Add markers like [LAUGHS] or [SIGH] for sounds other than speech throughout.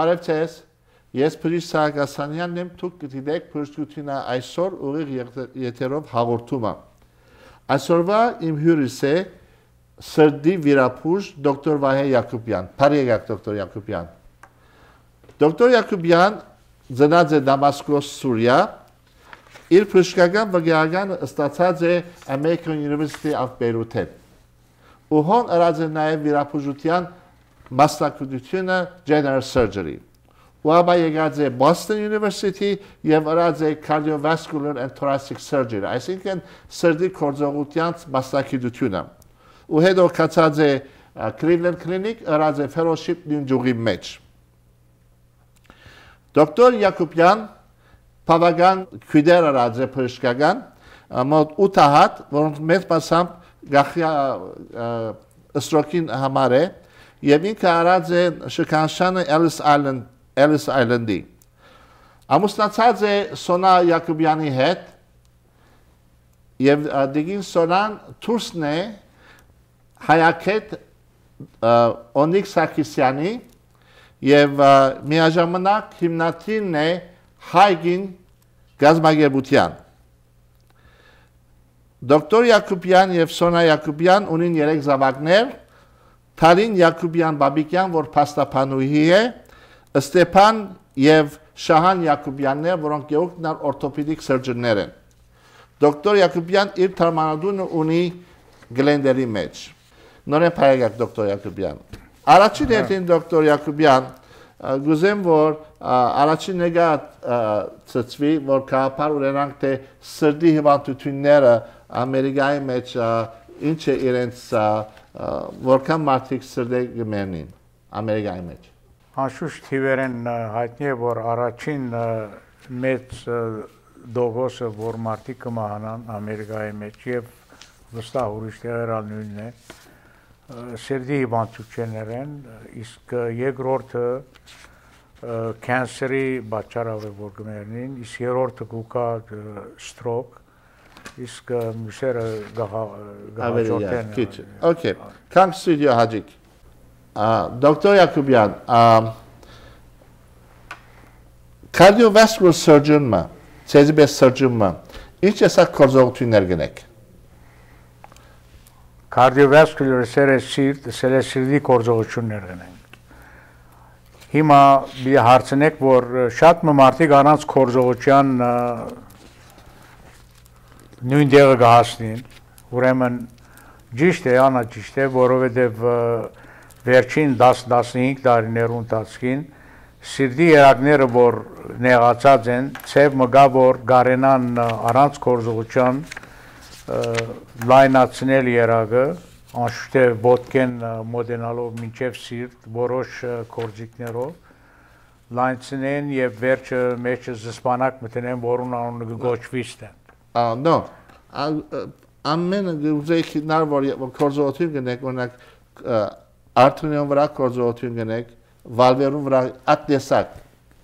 Բարև ձեզ։ Ես Փրիշ Սարգսյանն եմ, դուք գիտեք Փրշտուտինա այսօր ուղիղ եթերով հաղորդումը։ Այսօրվա իմ հյուրս է սրդի վիրապուժ դոկտոր Վահե Յակոբյան։ Բարեկարգ դոկտոր Յակոբյան։ Դոկտոր Յակոբյան ծնած է Դամասկոս, Սուրիա։ Իր փրշկական բգեական ստացած է American University of Beirut-ը։ Ու հոն արած է նաև վիրապուժության մասնակցությունը general surgery։ Ուաբա եկած է Boston University եւ արած է cardiovascular and thoracic surgery, այսինքն սրտի կորձողությանց մասնակցությունը։ Ու հետո կացած է Cleveland Clinic արած է fellowship նյութի մեջ։ Դոկտոր Յակոբյան բավական քուդեր արած է բժշկական մոտ 8 հատ, որոնց մեծ մասամբ գախիա ստրոկին համար է եւ ինքը արած է շքանշանը Ellis Island Ellis Island-ի։ Ամուսնացած է Սոնա Յակոբյանի հետ եւ դիգին Սոնան Թուրքն է հայակետ Օնիկ Սարգսյանի եւ միաժամանակ հիմնադիրն է Հայգին գազագերբության։ Դոկտոր Յակոբյան եւ Սոնա Յակոբյան ունին երեք զավակներ Թարին Յակոբյան Բաբիկյան, որ փաստաբանուհի է, Ստեփան եւ Շահան Յակոբյանն է, որոնք գյուղնար օրթոպեդիկ սրճներ են։ Դոկտոր Յակոբյան իր թարգմանությունը ունի գլենդերի մեջ։ Նորեն փայգակ դոկտոր Յակոբյան։ Առաջին հերթին դոկտոր Յակոբյան գուզեմ որ առաջին նեգա ծծվի որ կապար ունենանք թե սրդի հիվանդությունները ամերիկայի մեջ ինչ է իրենց որքան մարդիկ սրդե գմերնին ամերիկայի մեջ։ Անշուշտ թիվերեն հայտնի է, որ առաջին մեծ դողոսը, որ մարդիկ կմահանան ամերիկայի մեջ եւ վստահ ուրիշ տեղեր նույնն է, սերդի հիվանդություններ են, իսկ երկրորդը կենսերի պատճառով է որ գմերնին, իսկ երրորդը գուկա ստրոկ, Iska mushera gahachoten. Good. Okay. Come studio Hajik. Uh, Dr. Yakubian, um, cardiovascular surgeon mı? Tecrübe surgeon mı? İç yasak kozol tünler gerek. Cardiovascular surgeon selesirdi kozol tünler gerek. Hima bir harçenek var. Şat mı marti garans kozol tünler նույն դեղը կհասնին։ Ուրեմն ճիշտ է, անա ճիշտ է, որովհետև վերջին 10-15 տարիներու ընթացքին սիրտի երակները, որ նեղացած են, ցև մգա որ գարենան առանց կորզողության լայնացնել երակը, անշուշտ է ոտքեն մոդենալով մինչև սիրտ որոշ կորձիկներով լայնցնեն եւ վերջը մեջը զսպանակ մտնեն, որոնց անունը գոչվիստը նո ամենը գուզեք նար որ կորզոթին գնեք օրինակ արթունիոն վրա կորզոթին գնեք վալվերուն վրա ատլեսակ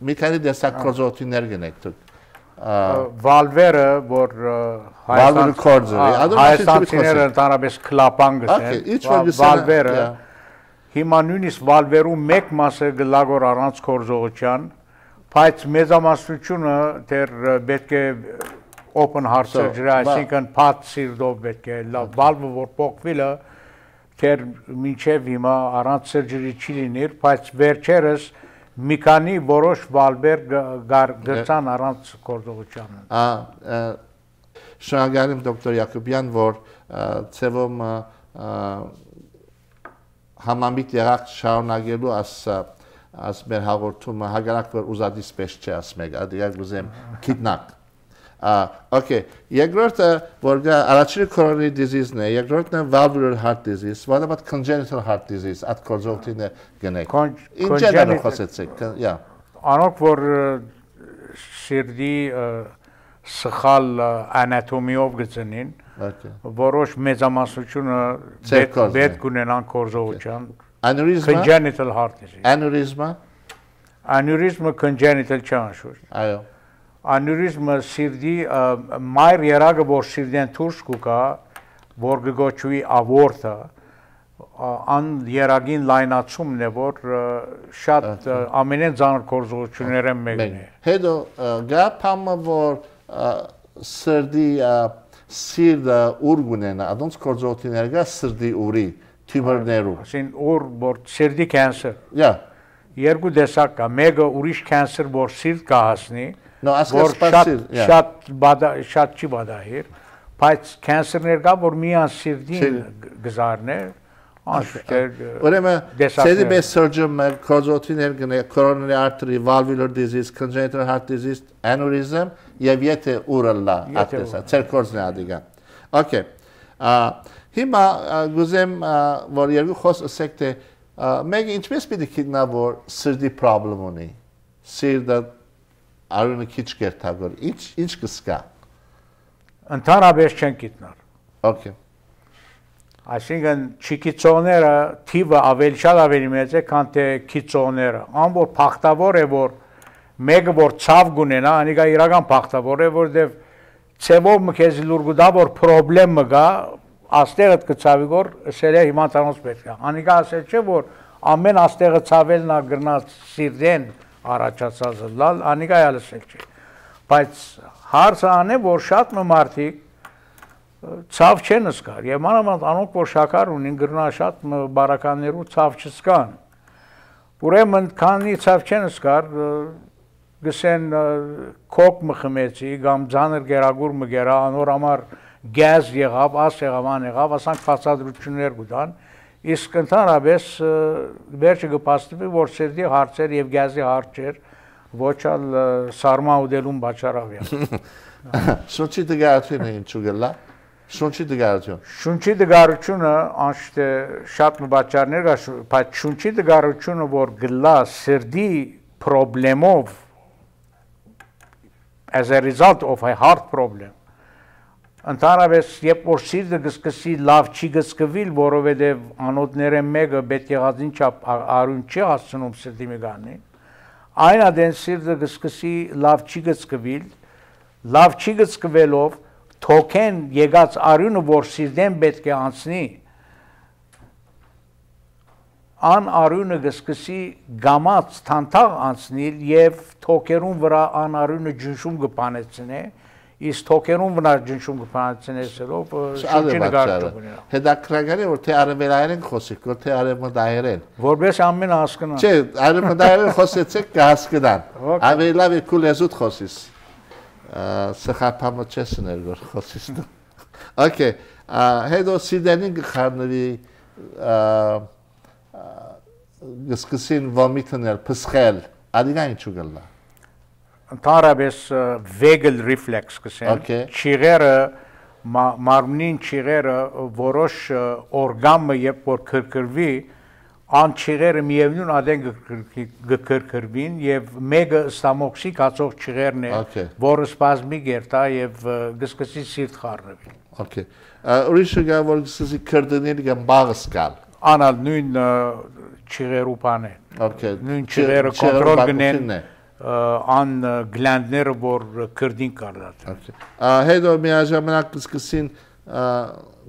մի քանի դեսակ կորզոթիներ գնեք դուք վալվերը որ հայաստան կորզը հայաստանցիները ընդհանրապես կլապան գցեն վալվերը հիմա նույնիսկ վալվերու մեկ մասը գլագոր առանց կորզողության բայց մեծամասնությունը դեռ պետք է open heart surgery, այսինքն փաթ սիրտով պետք է լավ valve-ը որ փոխվիլը դեր մինչև հիմա առանց surgery չի լիներ, բայց վերջերս մի քանի որոշ valve-եր գրցան առանց կորձողության։ Ա շնորհակալում դոկտոր Յակոբյան, որ ծևում համամիտ եղած շարունակելու աս աս մեր հաղորդումը հագարակ որ ուզադի սպես չի ասմեկ, ադիակ գուզեմ քիտնակ Okay, երկրորդը որ առաջինը coronary disease-ն է, երկրորդն է valvular heart disease, what about congenital heart disease, at կոզովտին է գնեք։ Ինչ է դեռ խոսեցեք, yeah։ Անոնք որ շիրդի սխալ անատոմիով գծնին, որոշ մեծամասնությունը պետք ունենան կոզովության։ Aneurysm, congenital heart disease։ Aneurysm, aneurysm congenital չի անշուշտ։ Այո անյուրիզմը սիրդի մայր երագը որ սիրդեն դուրս կուկա որ գոչուի ավորտը ան երագին լայնացումն է որ շատ ամենեն ծանր գործողությունները մեկն է հետո գա փամը որ սրդի սիրդը ուրգունեն ադոնց գործողությունները գա սրդի ուրի թիվերներու ասին ուր որ սիրդի կենսեր յա երկու տեսակ կա մեկը ուրիշ կենսեր որ սիրտ կհասնի կա No, ասկասպասիլ։ Շատ շատ շատ չի բադահիր, բայց կենսերներ կա, որ միասիրդին գզարներ անշուշտ ուրեմն CDB surgeon դե, մեր կոզոտիներ գնե coronary artery valvular disease congenital heart disease aneurysm եւ եթե ուրալա ատեսա ցերկորզն ադիգա okay հիմա գուզեմ որ երկու խոս ասեք թե մեկը ինչպես պիտի գտնա որ սրտի problem ունի սիրտը արյունը քիչ կերթավոր։ Ինչ ինչ կսկա։ Ընդհանրապես չեն գիտնար։ Okay։ Այսինքն չիկիցոները թիվը ավելի շատ ավելի մեծ է, քան թե քիցոները։ Ամբոր փախտավոր է, որ մեկը որ ցավ գունենա, անիկա իրական փախտավոր է, որտեվ ցևով մքեզ լուրգուտա որ խնդրեմ մգա, աստեղը կցավի գոր, սերե հիմա ցանոց պետք է։ Անիկա ասել չէ որ ամեն աստեղը ցավելնա գրնա սիրդեն, առաջացած լալ անիկայալսել չի բայց հարցը անե որ շատ մարդիկ ցավ չեն սկար եւ մանավանդ անոնք որ շաքար ունին գրնա շատ բարականներու ցավ չսկան ուրեմն քանի ցավ չեն սկար գսեն կոկ մխմեցի կամ ձաներ գերագուր մգերա անոր համար գազ եղավ աս եղավ ան եղավ ասանք փաստադրություններ գտան իսկ ընդհանրապես վերջը կփաստվի, որ ցերդի հարցեր եւ գազի հարցեր ոչալ սարմաուդելուն բաճարավիա։ [LAUGHS] Շունչի դգարությունը ինչու գլա։ Շունչի դգարություն։ Շունչի դգարությունը անշտե շատ մբաճարներ, բայց շունչի դգարությունը որ գլա սերդի պրոբլեմով as a result of a heart problem Ընդհանրապես, երբ որ սիրտը գսկսի լավ չի գսկվել, որովհետև անոթները մեկը պետք եղածին չափ արուն չի հասցնում սրտի մեգանին, այն ադեն սիրտը գսկսի լավ չի գսկվել, լավ չի գսկվելով թոքեն եկած արյունը, որ սիրտեն պետք է անցնի, ան արյունը գսկսի գամած թանթաղ անցնել եւ թոքերուն վրա ան արյունը ջնշում կփանեցնի իսկ թոքերուն վնա ջնչում կփանացնեսելով շուրջի նկարչում ունենա։ Հետաքրքրական է որ թե արևելայերեն խոսեք, որ թե արևմտայերեն։ Որպես ամեն հասկանան։ Չէ, արևմտայերեն խոսեցեք կհասկանան։ Ավելավ է քու լեզուդ խոսես։ Սխապամը չես ներ որ խոսես դու։ Okay, հետո սիդենին կխառնվի գսկսին վոմիտներ, փսխել, ադիգան ինչու գլա ընդհանրապես վեգլ ռիֆլեքս կսեն ճիղերը մարմնին ճիղերը որոշ օրգանը երբ որ քրքրվի անչիղերը միևնույն ադեն գկրկրվին եւ մեկը ստամոքսի կացող ճիղերն է որը սպազմիկ էր տա եւ գսկսի սիրտ խառնվի Okay. Ուրիշը գավոր գսկսի քրդներ կամ բաղս կան։ Անալ նույն ճիղերուփան է։ Okay. Նույն ճիղերը կոնտրոլ գնեն։ Okay ան գլանդները որ քրդին կարդացան։ Հետո միաժամանակ սկսեցին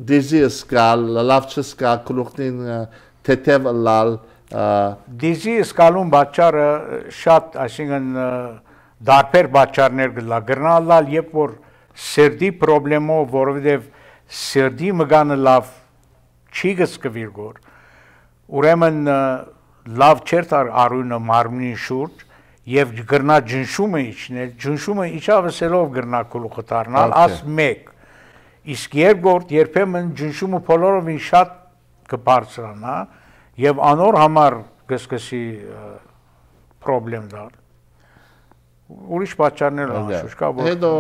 դիզի սկալ, լավ չսկա գլուխին թեթև լալ։ Դիզի սկալուն բաճարը շատ, այսինքն դարբեր բաճարներ գլա գրնալալ, երբ որ սերդի խնդրեմով, որովհետև սերդի մգանը լավ չի գսկվիր գոր։ Ուրեմն լավ չերտար արունը մարմնի շուրջ եւ գրնա ջնշումը իջնել, ջնշումը իջավսելով գրնա գլուխը դառնալ, աս մեկ։ Իսկ երկրորդ երբեմն ջնշումը փոլորովին շատ կբարձրանա եւ անոր համար գսկսի պրոբլեմ դառնալ ուրիշ պատճառներ են հաշուշ կա որ հետո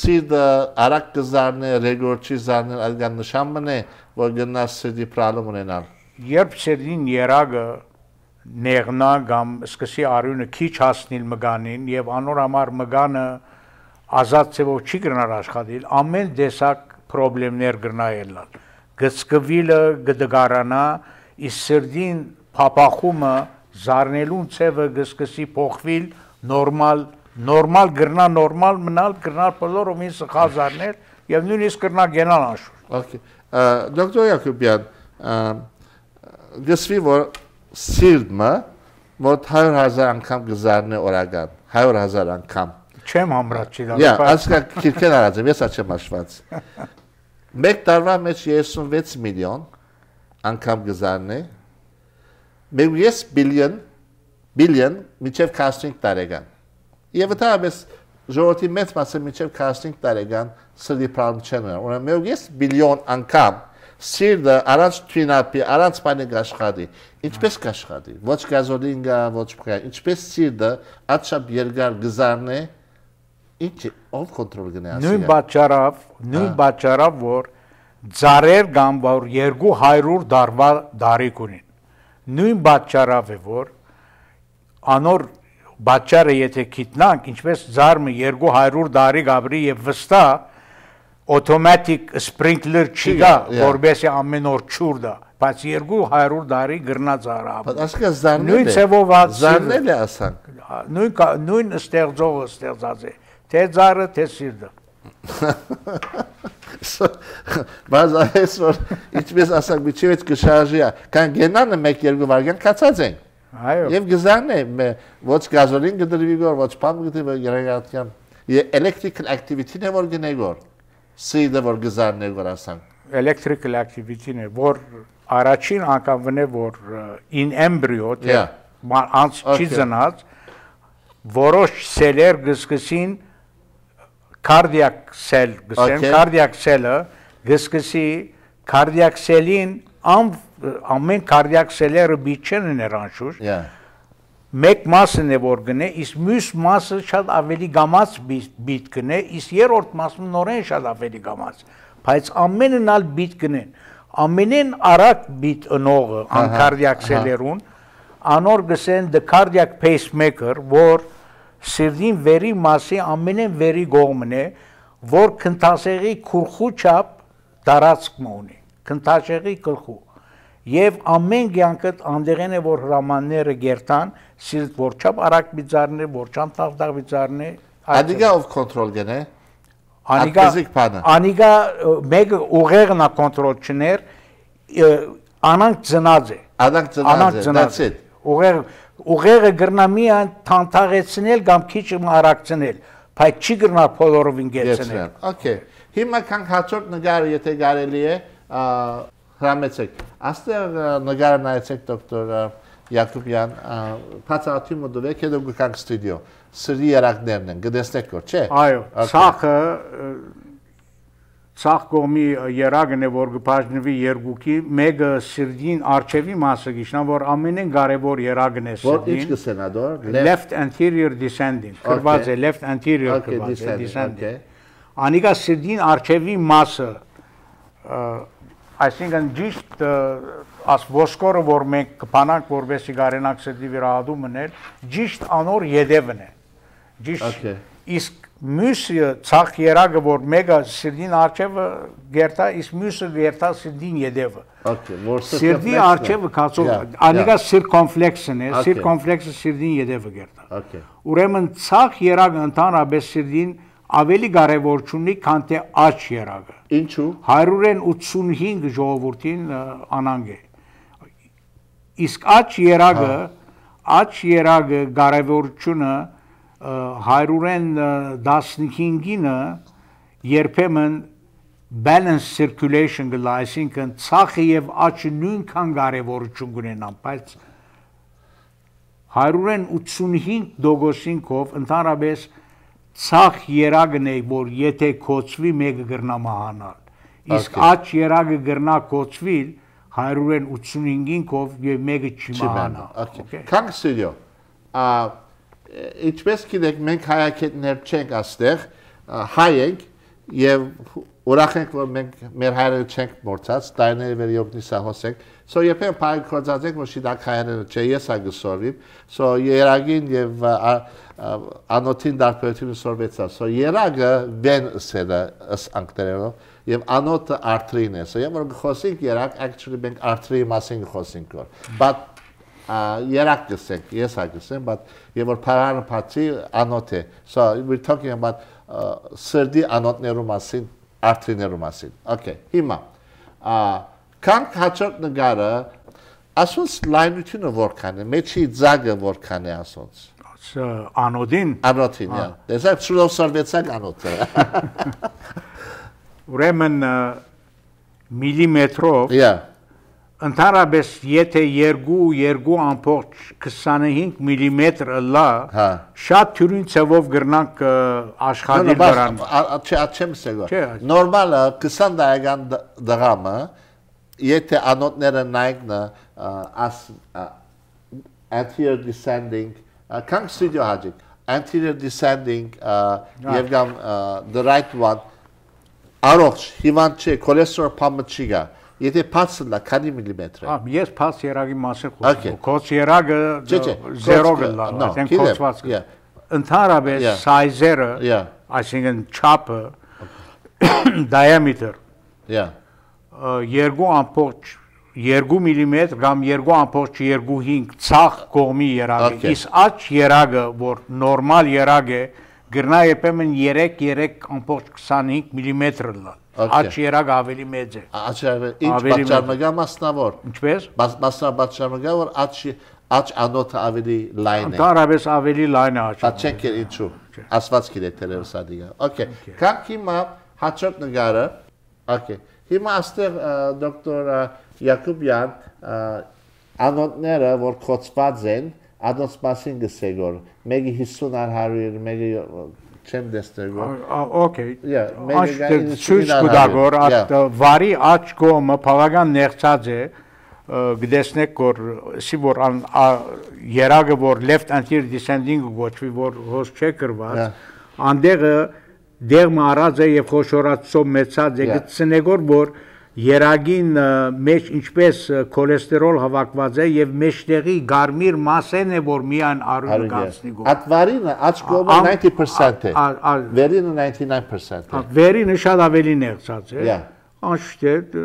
սիդը արակ կզարնե ռեգորչի զարնե այդան նշանն է որ գնաս սիդի պրոբլեմ ունենալ երբ սերին երագը նեղնա կամ սկսի արյունը քիչ հասնել մգանին եւ անոր համար մգանը ազատ ծևով չի գնար աշխատել ամեն դեսակ խնդիրներ գնայելան գծկվիլը գդգարանա իսկ սրդին փապախումը զառնելուն ծևը գսկսի փոխվել նորմալ նորմալ գրնա նորմալ մնալ գրնա բոլորով ինձ խազարներ եւ նույնիսկ գրնա գենալ անշուր դոկտոր Յակոբյան դեսվի որ սիրտը մոտ 100.000 անգամ գզարնե օրական 100.000 անգամ չեմ ամրացի դա Եա ասկա քիրքեն արած եմ ես աչեմ աշված [LAUGHS] մեկ տարվա մեջ 36 միլիոն անգամ գզարնե մեկ 6 բիլիոն բիլիոն միջև 45 տարեկան եւ դարաբես ժողովրդի մեծ մասը միջև 45 տարեկան սրդի պրոբլեմ չեն ունեն մեկ 6 բիլիոն անգամ սիրտը առանց թյուրապի, առանց բանի կաշխատի։ Ինչպես կաշխատի։ Ոչ գազոլին կա, ոչ փկա։ Ինչպես սիրտը աչափ երկար գզարն է, ինչ ով կոնտրոլ գնա ասի։ Նույն բաճարավ, նույն բաճարավ որ ծարեր կամ որ 200 դարվա դարիք ունին։ Նույն բաճարավ է որ անոր բաճարը եթե գիտնանք, ինչպես ծարմը 200 դարի գաբրի եւ վստահ automatic sprinkler չի գա, որբեսի ամեն օր ճուրդա, բայց 200 դարի գրնած արաբ։ Պատասխան զարնել է։ Նույն ցևով զարնել է ասանք։ Նույն նույն ստեղծողը ստեղծած է, թե ծառը, թե սիրտը։ Բայց այս որ ինչպես ասանք միջից կշարժիա, կան գենանը 1-2 վարգան կացած են։ Այո։ Եվ գզան է, ոչ գազոլին գդրվի գոր, ոչ պամ գդրվի գերագատյան։ Electrical activity-ն է որ գնեգոր սիդը որ գզարներ վրասան electrical activity-ն է, որ առաջին անգամն է, որ in embryo, թե անց չի ծնած, որոշ սելեր գսկսին cardiac cell, գսեն cardiac cell-ը գսկսի cardiac cell-ին ամ ամեն cardiac cell-երը բիչեն ներանշուշ։ Yeah մեկ մասն է որ գնե, իսկ մյուս մասը շատ ավելի գամած բիտ գնե, իսկ երրորդ մասը նորեն շատ ավելի գամած, բայց ամենն ալ բիտ գնեն։ Ամենեն արագ բիտ ընողը անկարդիակ սելերուն, անոր գսեն the cardiac pacemaker, որ սիրտին վերի մասի ամենեն վերի գողմն է, որ քնթասեղի քուրխու չափ տարածք ունի։ Քնթասեղի գլխու եւ ամեն ցանկդ անդեղեն է որ հրամանները գերտան սիրտ որչապ արակ միծարներ որչան տաղտաղ միծարներ Անիգա ով կոնտրոլ գնե Անիգա Անիգա մեګه ուղեղնա կոնտրոլ չներ անանք ծնած է անանք ծնած է that's it ուղեղ ուղեղը գրնա միան թանթաղեցնել կամ քիչ արակցնել բայց չի գրնա բոլորովին գեցնել Okay Հիմա կանք հաճոք նկար եթե կարելի է հրամեցեք։ Աստեղ նգարը նայեցեք դոկտոր Յակոբյան, փաթաթյումը դուք հետո գկանք ստուդիո։ Սրի երակներն են, գտեսնեք որ, չէ։ Այո, ցախը ցախ կողմի երակն է որ գբաժնվի երկուքի, մեկը սրդին արջևի մասը գիշնա, որ ամենեն կարևոր երակն է սրդին։ Որ ինչ կսենա դոր։ Left anterior descending, կրված է left anterior կրված է descending։ Անիկա սրդին արջևի մասը Այսինքն ճիշտ աս ոսկորը որ մենք կփանանք որբեսի գարենակ սեդի վիրահատում ունել, ճիշտ անոր յետևն է։ Ճիշտ։ Իսկ մյուսը ցախ երակը որ մեկը սիրդին արջևը գերտա, իսկ մյուսը գերտա սիրդին յետևը։ Okay, որ սիրդի արջևը կացող անիկա սիրկոնֆլեքսն է, սիրկոնֆլեքսը սիրդին յետևը գերտա։ Okay։ Ուրեմն ցախ երակը ընդհանրապես սիրդին okay ավելի կարևոր չունի, քան թե աճ երագը։ Ինչու։ 185 ժողովրդին անանգ է։ Իսկ աճ երագը, աճ հա։ երագը կարևորությունը 115-ինը երբեմն balance circulation գլա, այսինքն ցախը եւ աճը նույնքան կարեւորություն ունենան, բայց 185 դոգոսինքով ընդհանրապես 1 ցախ երագն է, որ եթե կոչվի մեկը գրնա մահանալ։ Իսկ աճ երագը գրնա կոչվիլ 185-ին կով եւ մեկը չի մահանա։ Okay։ Քանք սիրո։ Ա ինչպես գիտեք, մենք հայակետներ չենք աստեղ, հայ ենք եւ ուրախ ենք որ մենք մեր հայրերը չենք մորցած, տարիների վեր յոգնի սահոս ենք։ So եթե փայ կորցած ենք, որ շիդակ հայրերը չէ, ես ա գսորիմ։ So երագին եւ անոթին դարբերությունը սորվեցա։ Սա երագը վեն սերը ըս անկտերերով եւ անոթը արթրին է։ Սա եւ որ խոսենք երակ actually մենք արթրի մասին խոսենք որ։ But երակ գսենք, ես ակսեմ, but եւ որ փարանը փացի անոթ է։ So we're talking about սրդի անոթներու մասին, արթրիներու մասին։ Okay, հիմա կան հաջորդ նկարը ասոնց լայնությունը որքան է, մեջի ձագը որքան է ասոնց անոդին անոդին հա դեսա շուտով սորվեցակ անոդը [LAUGHS] ուրեմն միլիմետրով հա ընդհանրապես եթե 2 2.25 մմ լա հա։ շատ թյուրին ցևով գրնանք աշխատի դրան չեմ ասել նորմալը 20 դայական դրամը եթե անոթները նայենք նա as at here descending Կան ստուդիո հաջիկ, anterior descending եւ կամ the right one առողջ հիվանդ չէ, կոլեստերոլ պամը չի գա։ Եթե փածը լա քանի միլիմետր է։ Ահա, ես փած երագի մասը խոսում եմ։ Կոց երագը 0-ը լա, այսինքն կոծված։ Ընդհանրապես size-ը, այսինքն չափը, [COUGHS] diameter։ Yeah. 2.5 2 մմ կամ 2.25 ցախ կողմի երագ է։ Իսկ աճ երագը, որ նորմալ երագ է, գրնա երբեմն 3-3.25 մմ լա։ Աճ երագ ավելի մեծ է։ Աճ ինչ պատճառնա մասնավոր։ Ինչպես։ Մասնաբաժանը որ աճի աճ անոթը ավելի լայն է։ Ընդհանրապես ավելի լայն է աճը։ Չեք ինչու։ Ասված գիտե թերևս ադիգա։ Okay։ Կա հիմա հաճոտ նկարը։ Okay։ Հիմա աստեղ դոկտոր Յակոբյան անոթները, որ կոչված են, անոնց մասին գսեգոր, մեկի 50 ար 100, մեկի չեմ դեստեգոր։ Okay. Yeah, մեկի ցույց կուտագոր, at վարի աչ կոմը բավական ներծած է գտեսնեք որ սի որ ան երագը որ left anterior descending գոչվի որ հոս չէ կրված անտեղը դեղը առած է եւ խոշորացող մեծած է գտնեգոր որ yeah երագին մեջ ինչպես կոլեստերոլ հավաքված է եւ մեջտեղի գարմիր մասեն է որ միայն արյուն գացնի գող Ատվարինը աչկովը 90% է վերինը 99% է Վերինը շատ ավելի ներծած է Անշուշտ է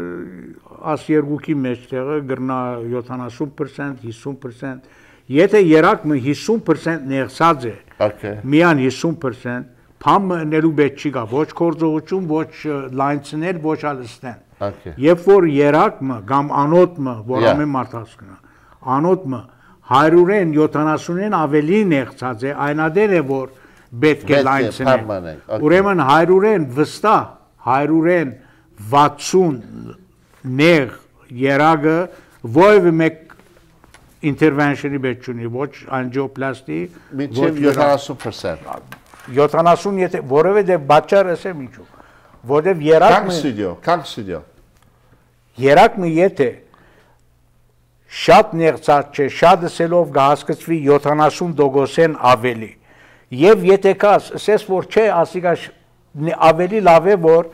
աս երկուքի մեջտեղը գրնա 70% 50% Եթե երակը 50% ներծած է միայն 50% Փամը ներուբետ չի գա ոչ կորձողություն, ոչ լայնցներ, ոչ ալստեն։ Երբ որ երակը կամ անոթը, որ ամեն մարդ հասկանա, անոթը 100-են 70-են ավելի նեղծած է, այնադեր է որ պետք է լայնացնեն։ Ուրեմն 100-են վստահ, 100-են 60 նեղ երակը ովը մեկ intervention-ի մեջ ունի, ոչ angioplasty, ոչ 70%։ 70 եթե որևէ դե բաճար ասեմ ինչու որտեվ երակ Как сидел? Как сидел? Երակ մի եթե շատ ներծած չէ, շատ ասելով կհասկացվի 70%-ն ավելի։ Եվ եթե կաս, ասես որ չէ, ասիկա ավելի լավ է որ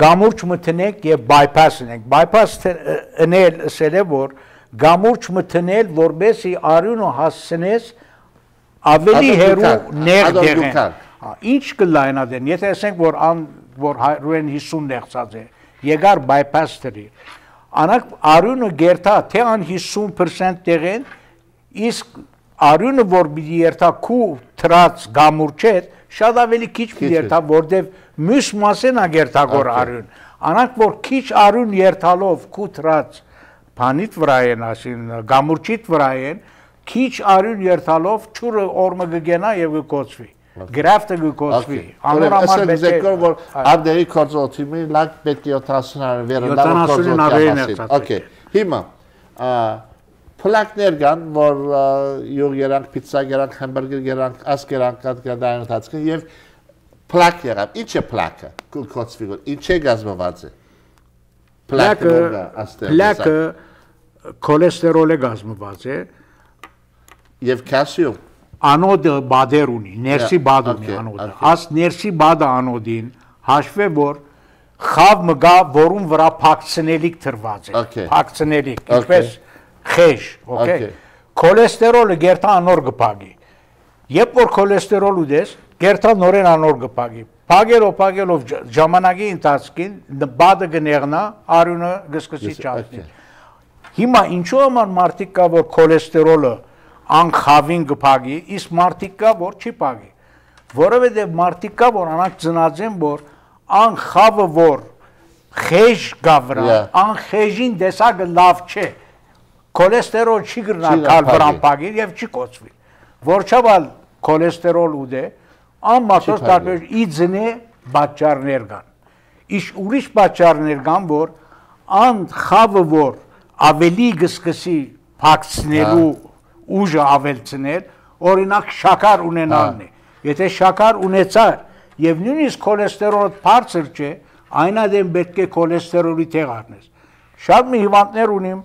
գամուրջ մտնենք եւ բայփաս ունենք։ Բայփաս ունել ասել է որ գամուրջ մտնել, որբեսի արյունը հասցնես ավելի հերո ներդեղեն։ Ինչ կլայնա դեն, եթե ասենք որ ան որ 150 նեղծած է, եկար բայպաս դրի։ Անակ արյունը գերտա, թե ան 50% տեղեն, իսկ արյունը, որ մի երթա քու թրած գամուր չէ, շատ ավելի քիչ մի երթա, որտեվ մյուս մասեն է գերտագոր արյուն։ Անակ որ քիչ արյուն երթալով քու թրած բանիտ վրա են, ասին գամուրջիտ վրա են, քիչ արյուն երթալով ճուրը օրմը գգենա եւ կոծվի գրաֆտը գկոչվի։ Անորոշ դեպք որ արդերի կորցոթիմի լակ պետք է 70-ը վերադառնա կորցոթի։ Okay։ Հիմա փլակներ կան, որ յուղ երանք, պիցա երանք, համբուրգեր երանք, աս երանք, կատ գդային տածքին եւ փլակ եղավ։ Ինչ է փլակը։ Կոչվի գոր։ Ինչ է գազմված է։ Փլակը, փլակը կոլեստերոլը գազմված է։ Եվ կալցիում անոդը բադեր ունի, ներսի բադ ունի անոդը։ Աս ներսի բադը անոդին հաշվե որ խավ մգա որում վրա փակցնելիք թրված է։ Փակցնելիք, ինչպես խեժ, օքեյ։ Քոլեստերոլը գերտա անոր գպագի։ Երբ որ քոլեստերոլ ուտես, գերտա նորեն անոր գպագի։ Փագելով փագելով ժամանակի ընթացքին բադը գներնա, արյունը գսկսի չափնի։ Հիմա ինչու՞ համար մարդիկ կա որ քոլեստերոլը անխավին գփագի, իսկ մարդիկ կա, որ չի փագի։ Որովհետև մարդիկ կա, որ անակ ծնածեն, որ անխավը որ խեժ գավրա, անխեժին դեսակը լավ չէ։ Կոլեստերոլ չի գրնա կալ վրան փագի եւ չի կոչվի։ Որչավալ կոլեստերոլ ուդե, անմատոս տարբեր իձնե պատճառներ կան։ Իշ ուրիշ պատճառներ կան, որ անխավը որ ավելի գսկսի փակցնելու ուժը ավելցնել, օրինակ շաքար ունենալն հա։ է։ Եթե շաքար ունեցար եւ նույնիսկ քոլեստերոլը բարձր չէ, այն ադեմ պետք է քոլեստերոլի տեղ առնես։ Շատ մի հիվանդներ ունիմ,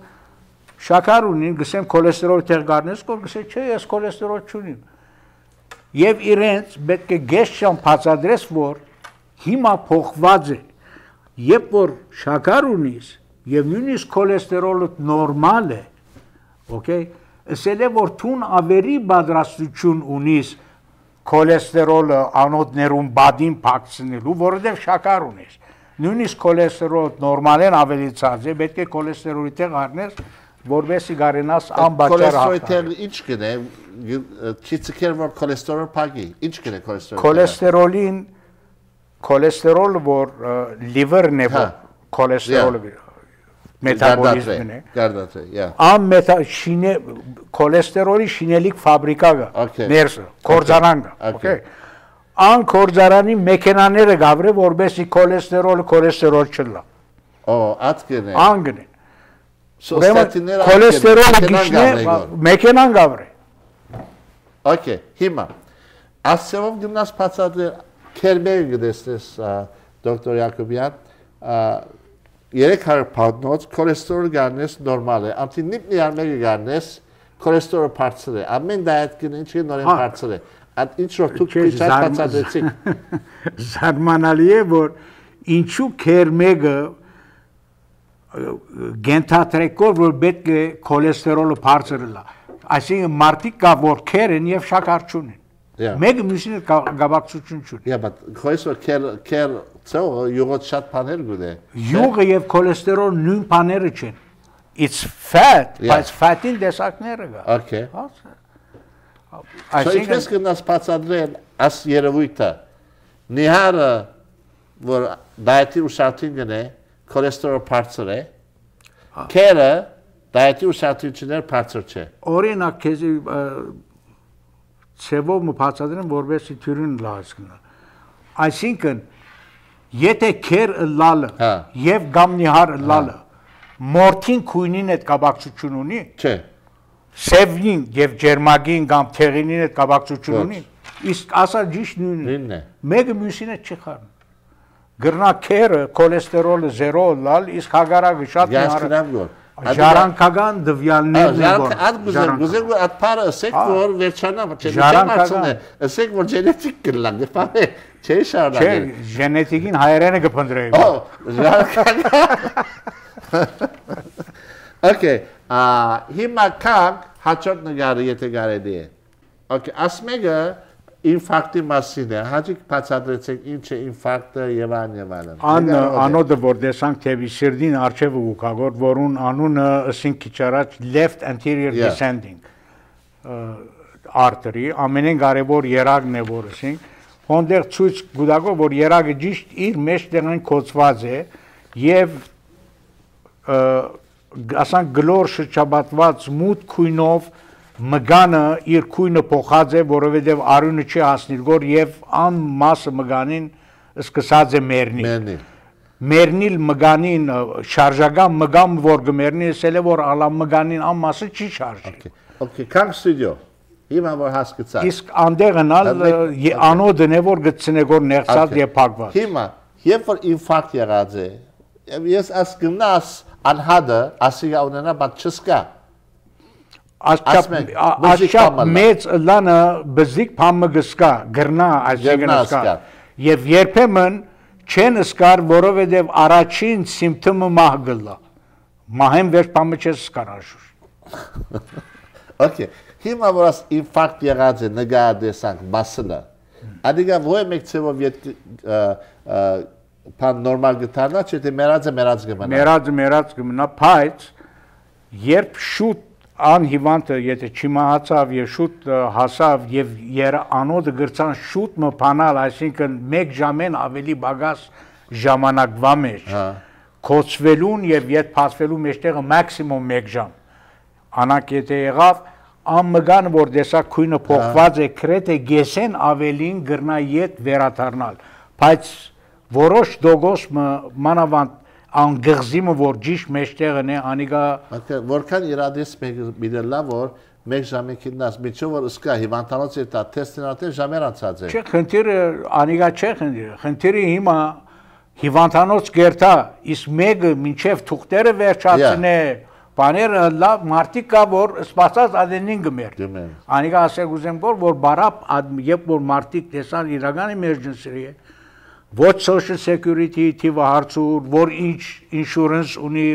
շաքար ունին, գսեմ քոլեստերոլ տեղ գարնես, կոր գսե չէ, ես քոլեստերոլ չունիմ։ Եվ իրենց պետք է գես չան բացադրես, որ հիմա փոխված է։ Երբ որ շաքար ունիս, եւ նույնիսկ քոլեստերոլը նորմալ է, օքեյ, okay? ասել է որ թուն ավերի պատրաստություն ունիս կոլեստերոլը անոթներում բադին փակցնելու, որովհետև շաքար ունես։ Նույնիսկ կոլեստերոլ նորմալեն ավելի ցած է, պետք է կոլեստերոլի տեղ առնես, որովհետև գարենաս անբաժար հա։ Կոլեստերոլի տեղ ինչ գնե, քիչքեր որ կոլեստերոլ փակի։ Ինչ գնե կոլեստերոլ։ Կոլեստերոլին կոլեստերոլ որ լիվերն է, կոլեստերոլը հա, մետաբոլիզմն է։ Կարդացե, յա։ Ամ մետա շինե կոլեստերոլի շինելիք ֆաբրիկա կա։ Ներսը, կորձարան կա, օքեյ։ Ան կորձարանի մեքենաները գավրե որբեսի կոլեստերոլը կոլեստերոլ չլա։ Օ, ածկերն է։ Անգն է։ Սոստատիները կոլեստերոլը գիշնե մեքենան գավրե։ Օքեյ, հիմա ասելով գնաս փածած քերբեր գտես դոկտոր Յակոբյան 300 պատնոց կոլեստերոլ գարնես նորմալ է, ամտի նիպ նիարմեր գարնես կոլեստերոլ պարցր է, ամեն դայատ գնին չի նորեն պարցր հա, է, այդ ինչ որ դուք քիչած բացածեցիք։ [LAUGHS] Զարմանալի է, որ ինչու քեր մեկը գենթատրեկով որ պետք է կոլեստերոլը բարձր լա։ Այսինքն մարդիկ կա որ քեր են եւ շաքար չունեն։ Մեկ մյուսին գաբակցություն չունի։ Yeah, but cholesterol care care Սա յուղոց շատ բաներ գունե։ Յուղը եւ քոլեստերոլ նույն բաները չեն։ It's fat, բայց fat-ին դեսակները կա։ Okay։ Այսինքն ինչպես կնաս բացադրել աս երևույթը։ Նիհարը որ դայտի ուշարտին գնե քոլեստերոլ բարձր է։ Կերը դայտի ուշարտություններ բարձր չէ։ Օրինակ քեզի ծևով մը բացադրեմ որովհետեւ թյուրին լավ է գնա։ Այսինքն Եթե քեր լալը հա։ եւ գամնիհար լալը մորթին քույնին այդ կապակցություն ունի։ Չէ։ Սևնին եւ ջերմագին կամ թեղինին այդ կապակցություն ունի։ Իսկ ասա ճիշտ նույնն է։ Մեկը մյուսին է չի խառնում։ Գրնակերը, կոլեստերոլը 0 լալ, իսկ հագարակը շատ նարդ։ Ես կնամ գոր։ Ժառանգական դվյալներն են որ Ադգուզեր գուզեր որ ադպարը ասեք որ վերջանա չէ՞ ճանաչում է ասեք որ գենետիկ կլան դեպի չէ շարունակել Չէ գենետիկին հայերենը կփնտրեի Օ ժառանգական [LAUGHS] Okay հիմա կան հաջորդ նկարը եթե կարելի է Okay ասմեգը ինֆարկտի մասին է։ Հաջիկ բացատրեցեք ինչ է ինֆարկտը եւ այն եւ այլն։ Ան անոդը որ դեսանք թե վիշերդին արչեվը ուկագորդ որուն անունը ասին քիչ առաջ left anterior descending artery ամենեն կարևոր երակն է որ ասին հոնդեր ցույց գուտակով որ երակը ճիշտ իր մեջ տեղն կոծված է եւ ասան գլոր շրջապատված մութ քույնով մգանը իր քույնը փոխած է, որովհետև արյունը չի հասնի գոր եւ ան մասը մգանին սկսած է մեռնի։ Մեռնի։ Մեռնիլ մգանին շարժական մգամ որ գմեռնի, ասել է որ ալա մգանին ան մասը չի շարժի։ Okay։ Okay, come studio։ Հիմա որ հասկացա։ Իսկ անդեղնալ անոդն է որ գցնե գոր ներծած եւ փակված։ Հիմա երբ որ ինֆարկտ եղած է, ես ասկնաս անհադը, ասիգա ունենա բաց չսկա։ Ասկա ասկա մեծ լանը բզիկ փամը գսկա գրնա այսինքն ասկա եւ երբեմն չեն սկար որովհետեւ առաջին սիմպտոմը մահ գլա մահեն վեր փամը չես սկար աշուր Okay [LAUGHS] հիմա որ աս ինֆարկտ եղած է նկարադեսանք մասը Adică voi mekțevo viet pan normal գտանա, չէ թե մեռածը մեռած գմնա։ Մեռածը մեռած գմնա, բայց երբ շուտ անհիվանդը եթե չիմացավ եւ շուտ հասավ եւ երանոդը գրցան շուտ մփանալ, այսինքն 1 ժամեն ավելի բագաս ժամանակվա մեջ։ հա։ Կոչվելուն եւ իդ փասվելու մեջտեղը մաքսիմում 1 ժամ։ Անակ եթե եղավ ամգան որ դեսա քույնը հա։ փոխված է կրետե գեսեն ավելին գրնա իդ վերաթարնալ բայց որոշ դոգոս մանավանդ անգղզիմը որ ճիշտ մեջտեղն է անիգա որքան իրադրես միրելա որ մեկ ժամեկիննաս միջով որ սկա հիվանդանոց էր դա տեստնատեն ժամեր անցած է չէ խնդիրը անիգա չէ խնդիրը խնդիրը հիմա հիվանդանոց գերտա իս մեկը մինչև թուղթերը վերջացնե բաները լավ մարդիկ կա որ սпасած ադենին գմեր անիգա ասեք ուզեմ որ որ բարապ երբ որ մարդիկ տեսան իրական emergency-ը ոչ social security թիվը հարցուր, որ ինչ insurance ունի,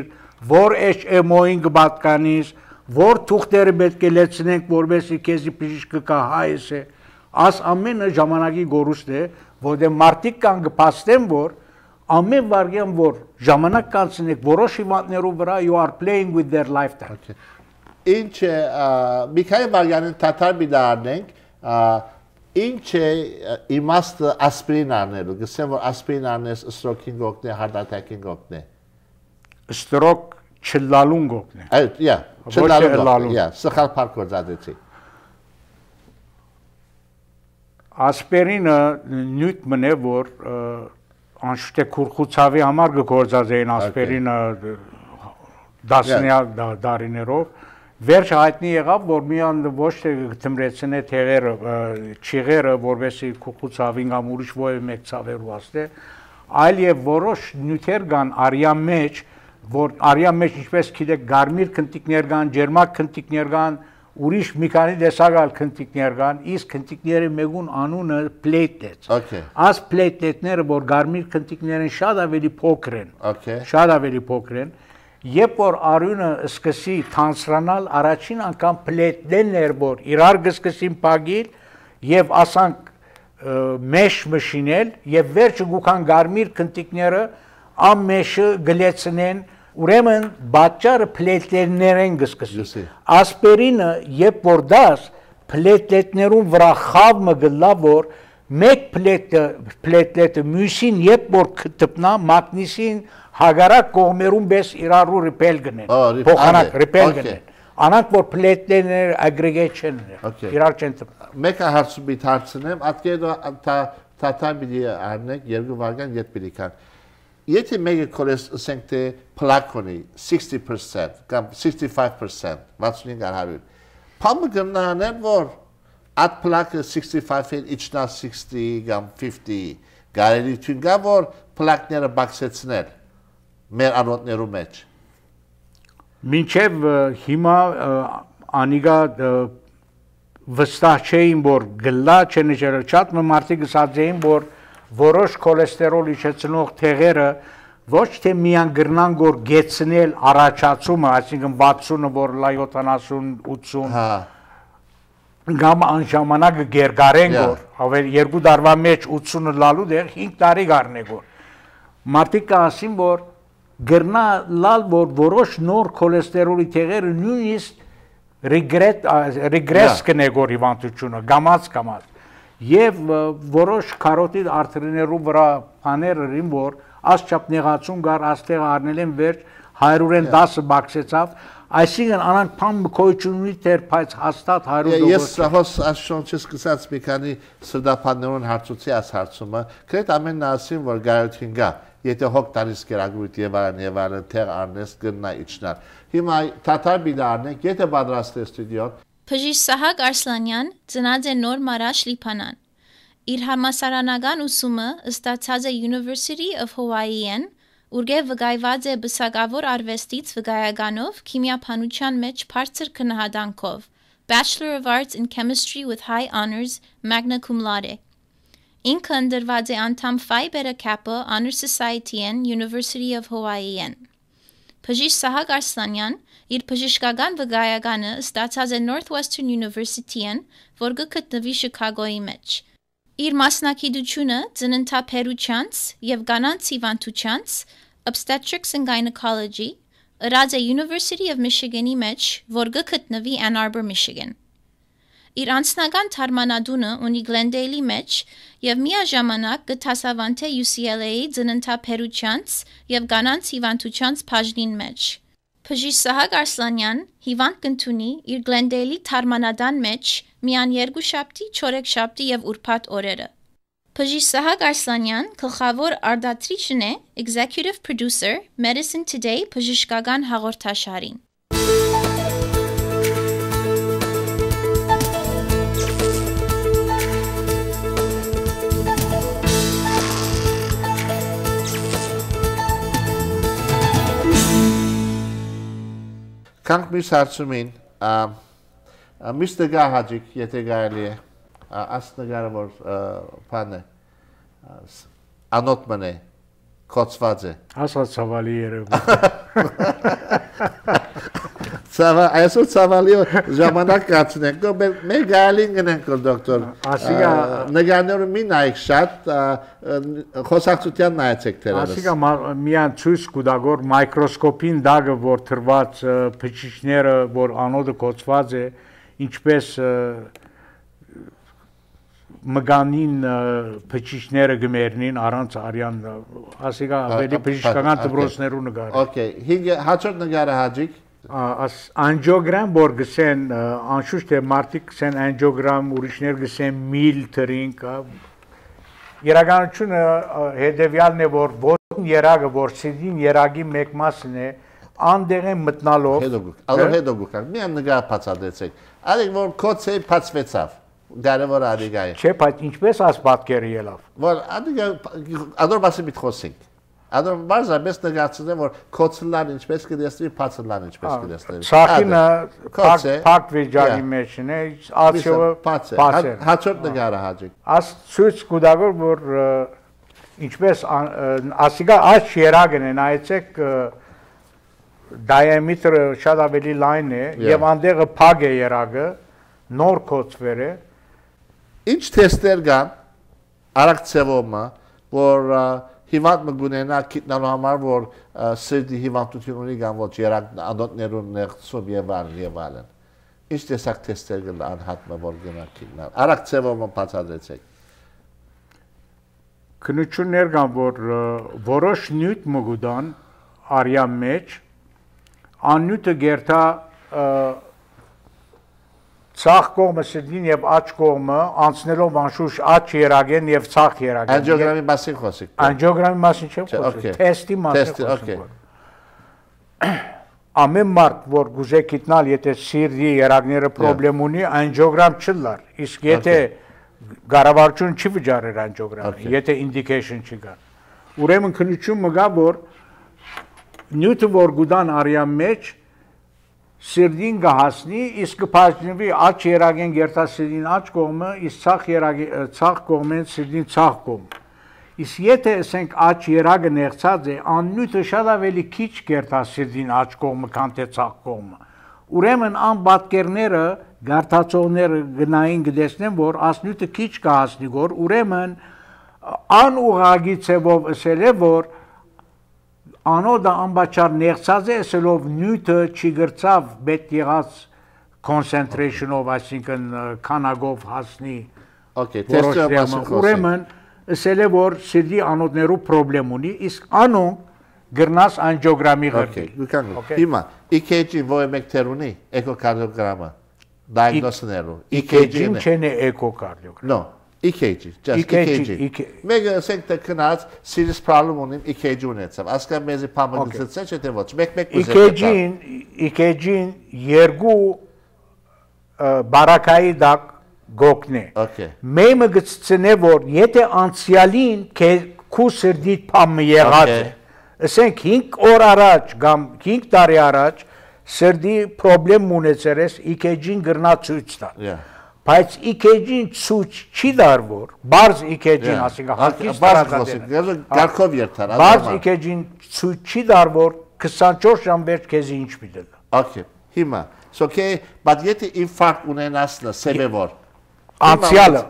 որ HMO-ին կպատկանիս, որ թուղթերը պետք է լեցնենք, որովհետեւ քեզի բժիշկը կա հայս է։ Աս ամենը ժամանակի գորուստն է, որտեղ դե մարդիկ կան կփաստեն, որ ամեն վարյան որ ժամանակ կանցնեք որոշ իմատներով վրա you are playing with their lifetime։ Ինչ Միքայել Վարյանին թաթար մի դառնենք, ինչ է իմաստը ասպիրին առնելու, գսեմ, որ ասպիրին առնես ստրոքին գոգնե, հարդատակին գոգնե։ Ստրոք չլալուն գոգնե։ Այո, իա, չլալուն գոգնե, իա, սխալ պարկ գործադրեցի։ Ասպերինը նյութ մնե, որ անշուտ է կուրխուցավի համար գործած էին ասպերինը դասնյակ դարիներով, դա, Վերջ հայտնի եղավ, որ միան ոչ թե թմրեցնե թեղերը, չիղերը, որովհետեւ քուխուց ավինգամ ուրիշ ոյ մեկ ցավերու աստե, այլ եւ որոշ նյութեր կան արյա մեջ, որ արյա մեջ ինչպես գիտեք, գարմիր քնտիկներ կան, ջերմակ քնտիկներ կան, ուրիշ մի քանի դեսակալ քնտիկներ կան, իսկ քնտիկների մեգուն անունը պլեյտլետ։ Okay։ Այս պլեյտլետները, որ գարմիր քնտիկներն շատ ավելի փոքր են։ Okay։ Շատ ավելի փոքր են։ okay Երբ որ արյունը սկսի թանցրանալ, առաջին անգամ պլետներներ, որ իրար գսկսին պագիլ եւ ասանք մեջ մշինել եւ վերջը գուքան գարմիր քնտիկները ամեշը գլեցնեն ուրեմն բաճարը պլետներներ են գսկսի ասպերինը երբ որ դաս պլետներուն վրա խավ մը գլա որ մեկ պլետը պլետը մյուսին երբ որ կտպնա մագնիսին հագարակ կողմերում բես իրարու ռիպել գնեն, փոխանակ ռիպել գնեն։ Անանք որ պլետներ ագրեգեչներ իրար չեն ծպտար։ Մեկը հարցում իտ հարցնեմ, ատկերդո թատան բիդի արնեք, երկու վարգան ետ բիդի կան։ Եթե մեկը կորես ասենք թե պլակ ունի 60% կամ 65%, 65 ար հարույն, պամը գմնանեն որ այդ պլակը 65-ին իչնա 60 կամ 50 գարելի թունգա որ պլակները բակսեցնել մեր անոթներու մեջ։ Մինչև հիմա անիգա վստահ չէին, որ գլա չեն իջել, շատ մարդիկ ասած էին, որ որոշ կոլեստերոլ իջեցնող թեղերը ոչ թե միան գրնան գոր գեցնել առաջացումը, այսինքն 60-ը որ լա 70 80 հա գամ անժամանակ գերգարեն գոր, ավեր երկու դարվա մեջ 80-ը լալու դեղ 5 տարի գարնե գոր։ Մարդիկ ասին որ գրնա լալ որ որոշ նոր կոլեստերոլի թեղերը նույնիսկ ռեգրետ ռեգրես կնեգորի վանտությունը գամած գամած եւ որոշ կարոտի արթրիներու վրա բաները ռին որ ասչապ նեղացում գար աստեղ առնել են վերջ 110 բաքսեցավ այսինքն անանք փամ քոյչունի դեր բայց հաստատ 100 դոլար ես հոս աշխոնչես կսած մի քանի սրդապաններուն հարցուցի աս հարցումը գրետ ամենն ասին որ գայութին գա եթե հոգ տալիս կերակրույթ եւ այլն եւ այլն թեղ արնես գնա իջնար։ Հիմա թաթար բիդարնեք, եթե պատրաստ է ստուդիոն։ Փժիշ Սահակ Արսլանյան ծնած է Նոր Մարաշ Լիփանան։ Իր համասարանական ուսումը ստացած է University of Hawaii-ն, ուրգե վկայված է բսակավոր արվեստից վկայականով քիմիապանության մեջ բարձր քննադանքով։ Bachelor of Arts in Chemistry with High Honors, Magna Cum Laude։ Ինքը ընդրված է անդամ Phi Beta Kappa Honor Society-ն, University of Hawaii-ն։ Բժիշկ Սահակ Արսլանյան իր բժշկական վկայականը ստացած է Northwestern University-ն, որ գտնվի Շիկագոյի մեջ։ Իր մասնակցությունը ծննդաբերությանց եւ կանանց հիվանդությանց Obstetrics and Gynecology ըրաց է University of Michigan-ի մեջ, որ գտնվի Ann Arbor, Michigan։ Իր անձնական թարմանադունը ունի Glendale-ի մեջ եւ միաժամանակ գտասավանթե UCLA-ի ծննդափերությանց եւ կանանց հիվանդությանց բաժնին մեջ։ Բժիշկ Սահակ Արսլանյան հիվանդ կընդունի իր Glendale-ի թարմանադան մեջ միան երկու շաբթի, չորեք շաբթի եւ ուրբաթ օրերը։ Բժիշկ Սահակ Արսլանյան գլխավոր արդատրիչն է, executive producer Medicine Today բժշկական հաղորդաշարին։ Կանք միս հարցումին, միս տգա հաջիկ, եթե գայելի է, աստ նգարը որ պան է, անոտ մն է, խոցված է։ Ասած ցավալի երևում։ Ցավա, այսօր ցավալի ժամանակ կացնենք, մեր մեր գալին գնենք դոկտոր։ Ասիկա նգաները մի նայեք շատ խոսակցության նայեցեք դերս։ Ասիկա միան ցույց կուտագոր մայկրոսկոպին դագը որ թրված փճիչները, որ անոդը կոչված է, ինչպես և, մգանին փճիչները գմերնին առանց արյան ասիկա ավելի բժշկական դպրոցներու նկար։ Okay, հինգը հաջորդ նկարը հաջիկ աս անջիոգրամ որ գսեն անշուշտ է մարտիկ գսեն անջիոգրամ ուրիշներ գսեն միլ թրինք Երագանությունը հետևյալն է որ ոտնի երագը որ ցիդին երագի մեկ մասն է անդեղ է մտնալով հետո գուք, ալո հետո գուք, մի նկար բացածեցեք։ Այդ որ կոցը բացվեցավ դարավոր ադիգա է։ Չէ, բայց ինչպես աս պատկերը ելավ։ Որ ադիգա ադոր բասի մի խոսենք։ Ադոր բազա մեծ նկարծնեմ որ կոցլան ինչպես կդեսնի, փացլան ինչպես կդեսնի։ Շախինը փակ փակ վիճակի մեջն է, աչքը փաց է։ Հաճոտ նկարը հաջիկ։ Աս ցույց կուտակոր որ ինչպես ասիկա աչ երագն է նայեցեք դիամետրը շատ ավելի լայն է եւ այնտեղը փակ է երագը նոր կոծվեր է Ինչ թեստեր կան արագ ծևումը, որ հիվանդ մգունենա գտնալու համար, որ սրտի հիվանդություն ունի կամ ոչ երակ անդոտներում նեղծում եւ այլն եւ այլն։ Ինչ տեսակ թեստեր կան անհատը որ գնա գտնալ։ Արագ ծևումը բացադրեցեք։ Քնություններ կան, որ որոշ նյութ մգուդան արյա մեջ անյութը գերտա ցախ կողմը սրտին եւ աջ կողմը անցնելով անշուշ աջ երագեն եւ ցախ երագեն։ Անջիոգրամի մասին խոսեք։ Անջիոգրամի դե։ մասին չեմ խոսում, թեստի մասին խոսում։ Ամեն մարդ, որ գուզե գիտնալ, եթե սիրտի երագները խնդրեմ դե։ ունի, անջիոգրամ չլար։ Իսկ եթե կառավարություն չի վճարեր անջիոգրամը, եթե indication չի կա։ Ուրեմն քննություն մգա որ նյութը որ գուտան արյան մեջ սիրդին կհասնի, իսկ կփաշնվի աչ երագեն գերտասիրին աչ կողմը, իսկ ցախ երագեն ցախ կողմեն սիրդին ցախ կողմ։ Իսկ եթե ասենք աչ երագը ներծած է, աննույթը շատ ավելի քիչ գերտասիրին աչ կողմը, քան թե ցախ կողմը։ Ուրեմն անբատկերները գարտացողները գնային գտեսնեն, որ ասնույթը քիչ կհասնի, որ ուրեմն անուղագի ծևով ասել է, որ Անոդը անբաչար նեղծած է, ասելով նյութը չի գրծավ բետ եղած concentration-ով, այսինքն քանագով հասնի։ Okay, տեսքը մասին խոսենք։ Ուրեմն, ասել է որ սիրտի անոդներու խնդրեմ ունի, իսկ անոնք գրնաս անջիոգրամի գրքի։ Okay, հիմա EKG ո՞վ մեկ տեր ունի, էկոկարդիոգրամը, դիագնոստներու։ EKG-ն e չեն էկոկարդիոգրամ։ No, EKG, just EKG։ e e Մեկը ասենք թե քնած serious problem ունիմ EKG ունեցավ։ Ասկան մեզի փամագծեցա չէ թե ոչ։ Մեկ մեկ ուզեմ։ EKG-ին EKG-ին երկու բարակայի դակ գոգնե։ Okay։ Մեմը գծցնե որ եթե անցյալին քու սրդի փամը եղած է։ Ասենք 5 օր առաջ կամ 5 տարի առաջ սրդի problem ունեցերես EKG-ին գրնա ցույց տա։ Yeah բայց EKG-ն ցույց չի դարվոր։ Բարձ EKG-ն, դե, հա, ասենք, հակից տարածածը, գարկով երթար։ հա, Բարձ EKG-ն ցույց չի դարվոր 24 ժամ վերջ քեզի ինչ միտել։ Okay, հիմա, սոքե, բայց եթե ինֆարկտ ունենասնա սևեվոր։ Անցյալը,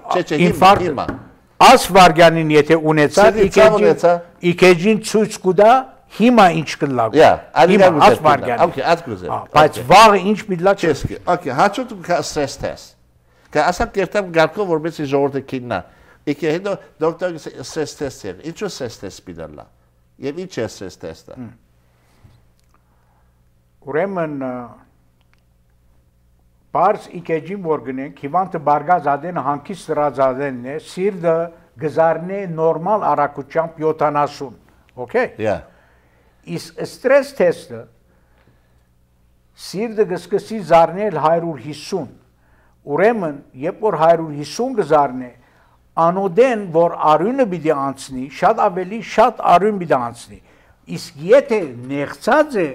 ինֆարկտը։ Աս վարգյանին եթե ունեցա EKG-ն, EKG-ն ցույց կուտա հիմա ինչ կլագու։ Յա, հիմա աս վարգյանը։ Okay, atkruze։ Բայց վաղը ինչ միտլա չես։ Okay, հաճույք stress test ասա կերտամ գարկով որպես ժողովուրդը քիննա։ Իսկ հետո դոկտոր սես տեստ էր։ Ինչու սես տեստ պիտելա։ Եվ ինչ է սես տեստը։ Ուրեմն Բարս իկեջին որ գնենք, հիվանդը բարգազադեն, հանքի սրազադենն է, սիրտը գզարնե նորմալ արագությամբ 70, օքեյ։ Դա։ Իս ստրես տեստը սիրտը գսկսի զարնել 150 Ուրեմն, երբ որ 150 գազարն է, անոդեն, որ արյունը պիտի անցնի, շատ ավելի շատ արյուն պիտի անցնի։ Իսկ եթե նեղծած է,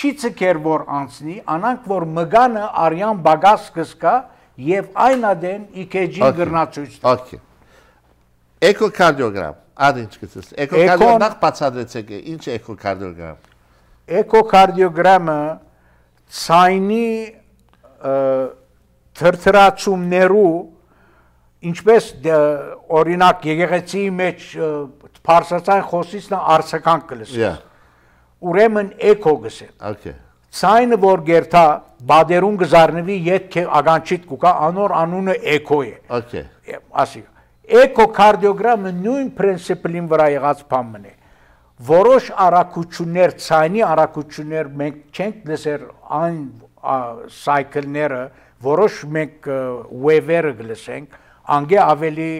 չի ցկեր որ անցնի, անանք որ մգանը արյան բագաս կսկա եւ այն ադեն EKG գրնացույցն։ Okay։ Էկոկարդիոգրամ, ադինչ դե գծես։ Էկոկարդիոգրամ նախ բացադրեցեք, ինչ է էկոկարդիոգրամ։ Էկոկարդիոգրամը ցայնի թրթրացումներու ինչպես դե օրինակ եկեղեցիի մեջ փարսացան խոսից նա արսական կլսի։ Yeah. Ուրեմն էկո գսե։ Okay։ Ցայնը որ գերտա բադերուն գզարնվի յետք ագանչիտ կուկա անոր անունը էկո է։ Okay։ Ասի։ Էկոկարդիոգրամը նույն principle-ին վրա եղած բանն է։ Որոշ արակություններ, ցայնի արակություններ մենք չենք լսեր այն սայկլները, որոշ մենք waiver-ը գլսենք, անգե ավելի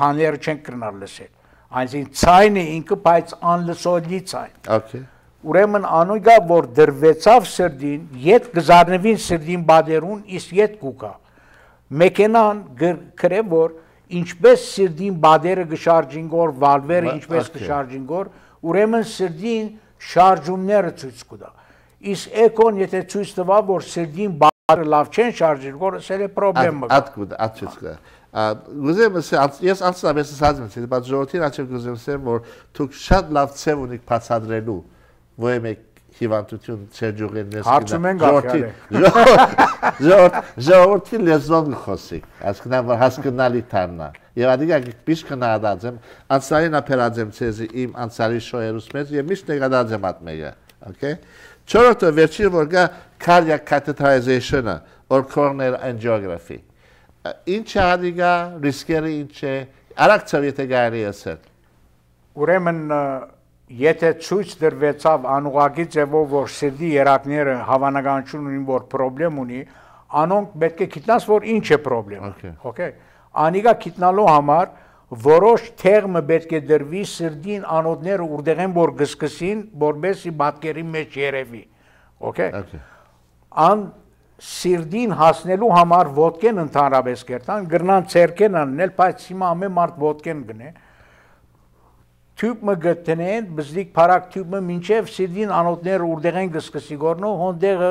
բաներ չենք կնար լսել։ Այսին ցայնը ինքը բայց անլսելի ցայն։ Okay։ Ուրեմն անույգա որ դրվեցավ սրդին, իդ գզարնվին սրդին բادرուն, իսկ իդ կուկա։ Մեքենան գրե որ ինչպես սրդին բادرը գշարժին գոր վալվերը ինչպես գշարժին գոր, ուրեմն սրդին շարժումները ցույց կտա։ Իսկ էկոն եթե ցույց տվա որ սրդին Արը լավ չեն շարժել, որը սեր է պրոբլեմը։ Откуда, отсюда. Գուզեմ ասեմ, ես անցնաբես ասացիմ, թե բայց ժողովրդին աչք գուզեմ ասեմ, որ դուք շատ լավ ցև ունիք բացադրելու, [LAUGHS] որ եք հիվանդություն չջուղեն ես ժողովրդի ժողովրդի լեզվով խոսեք, հասկանա որ հասկանալի տաննա։ Եվ ադիկա միշտ կնադած եմ, անցալին ապերած եմ ցեզի իմ անցալի շոյերուս մեջ եւ միշտ նեգադած եմ ատմեգա, okay։ Չորրորդը վերջին որ գա cardiac catheterization-ը, or coronary angiography։ Ինչ է հանդիգա, ռիսկերը ինչ է, արագ ծավ եթե գարի ասել։ Ուրեմն եթե ցույց դրվեցավ անուղագի ձևով որ սրդի երակները հավանականություն ունին որ խնդրեմ ունի, անոնք պետք է գիտնաս որ ինչ է խնդրեմ։ Okay։ Անիգա գիտնալու համար okay որոշ թեղմը պետք է դրվի սրդին անոթները ուրդեղեն որ գսկսին, որբեսի բատկերի մեջ երևի։ Okay։ Ան սիրդին հասնելու համար ոդկեն ընդհանրապես կերտան, գրնան ցերկեն աննել, բայց հիմա ամեն մարդ ոդկեն գնե։ Թյուբը գտնեն, բզդիկ փարակ թյուբը մինչև սիրդին անոթները ուրդեղեն գսկսի գորնո, հոնդեղը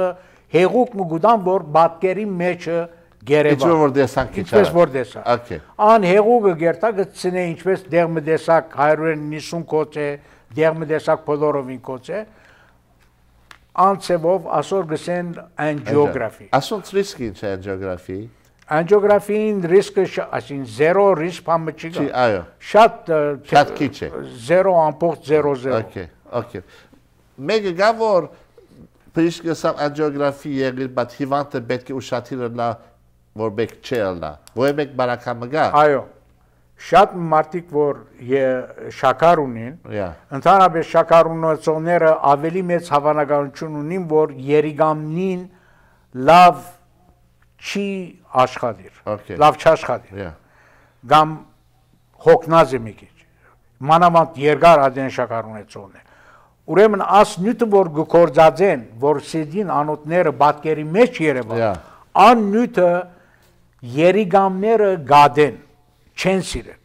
հեղուկ մը գուդան որ բատկերի մեջը մեջ Գերեվա։ Ինչպես որ դեսանք քիչարա։ Ինչպես որ դեսա։ Okay։ Ան հեղուկը գերտակը ցնե ինչպես դեղմը դեսակ 150 կոչե, դեղմը դեսակ բոլորովին կոչե։ Անցեվով ասոր գսեն այն ջեոգրաֆի։ Ասոց ռիսկի ինչ է ջեոգրաֆի։ Անջիոգրաֆին ռիսկը, այսին 0 ռիսկ համը չի գա։ Չի, այո։ Շատ շատ քիչ է։ 0.00։ Okay, okay։ Մեկը գա որ Պրիշկը սա անջիոգրաֆի եղել, բայց հիվանդը պետք է ուշադիրը լա որ մեկ չէ ըլնա, որ մեկ բարակամը գա։ Այո։ Շատ մարդիկ, որ շաքար ունին, ընդհանրապես շաքար ունեցողները ավելի մեծ հավանականություն ունին, որ երիգամնին լավ չի աշխատիր։ Լավ չի աշխատիր։ Կամ հոգնած է մի քիչ։ Մանավանդ երկար ադեն շաքար ունեցողներ։ Ուրեմն աս նյութը որ գործածեն, որ սեդին անոթները բատկերի մեջ երևան, աննյութը yeah Երիգամները գադեն չեն սիրել։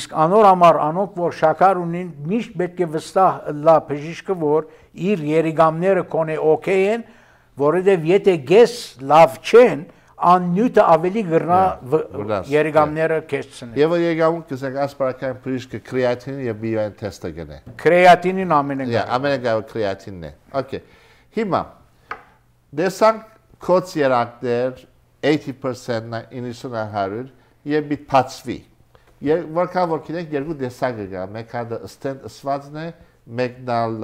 Իսկ անոր համար անոնք որ շաքար ունին միշտ պետք է վստահ լա բժիշկը որ իր երիգամները կոնե օքեյ են, որովհետև եթե գես լավ չեն, աննյութը ավելի գրնա երիգամները կեցցնի։ Եվ երիգամը կսենք ասպարակային բժիշկը կրեատինին եւ բիոեն տեստը գնե։ Կրեատինին ամենակարևորը։ Եա, ամենակարևորը կրեատինն է։ Okay։ Հիմա դեսանք կոց երակներ, 80%-ն 90-100 եւ մի փածվի։ Եվ որքան որ գիտեք երկու տեսակ կա, մեկը stand ըսվածն է, մեկն էլ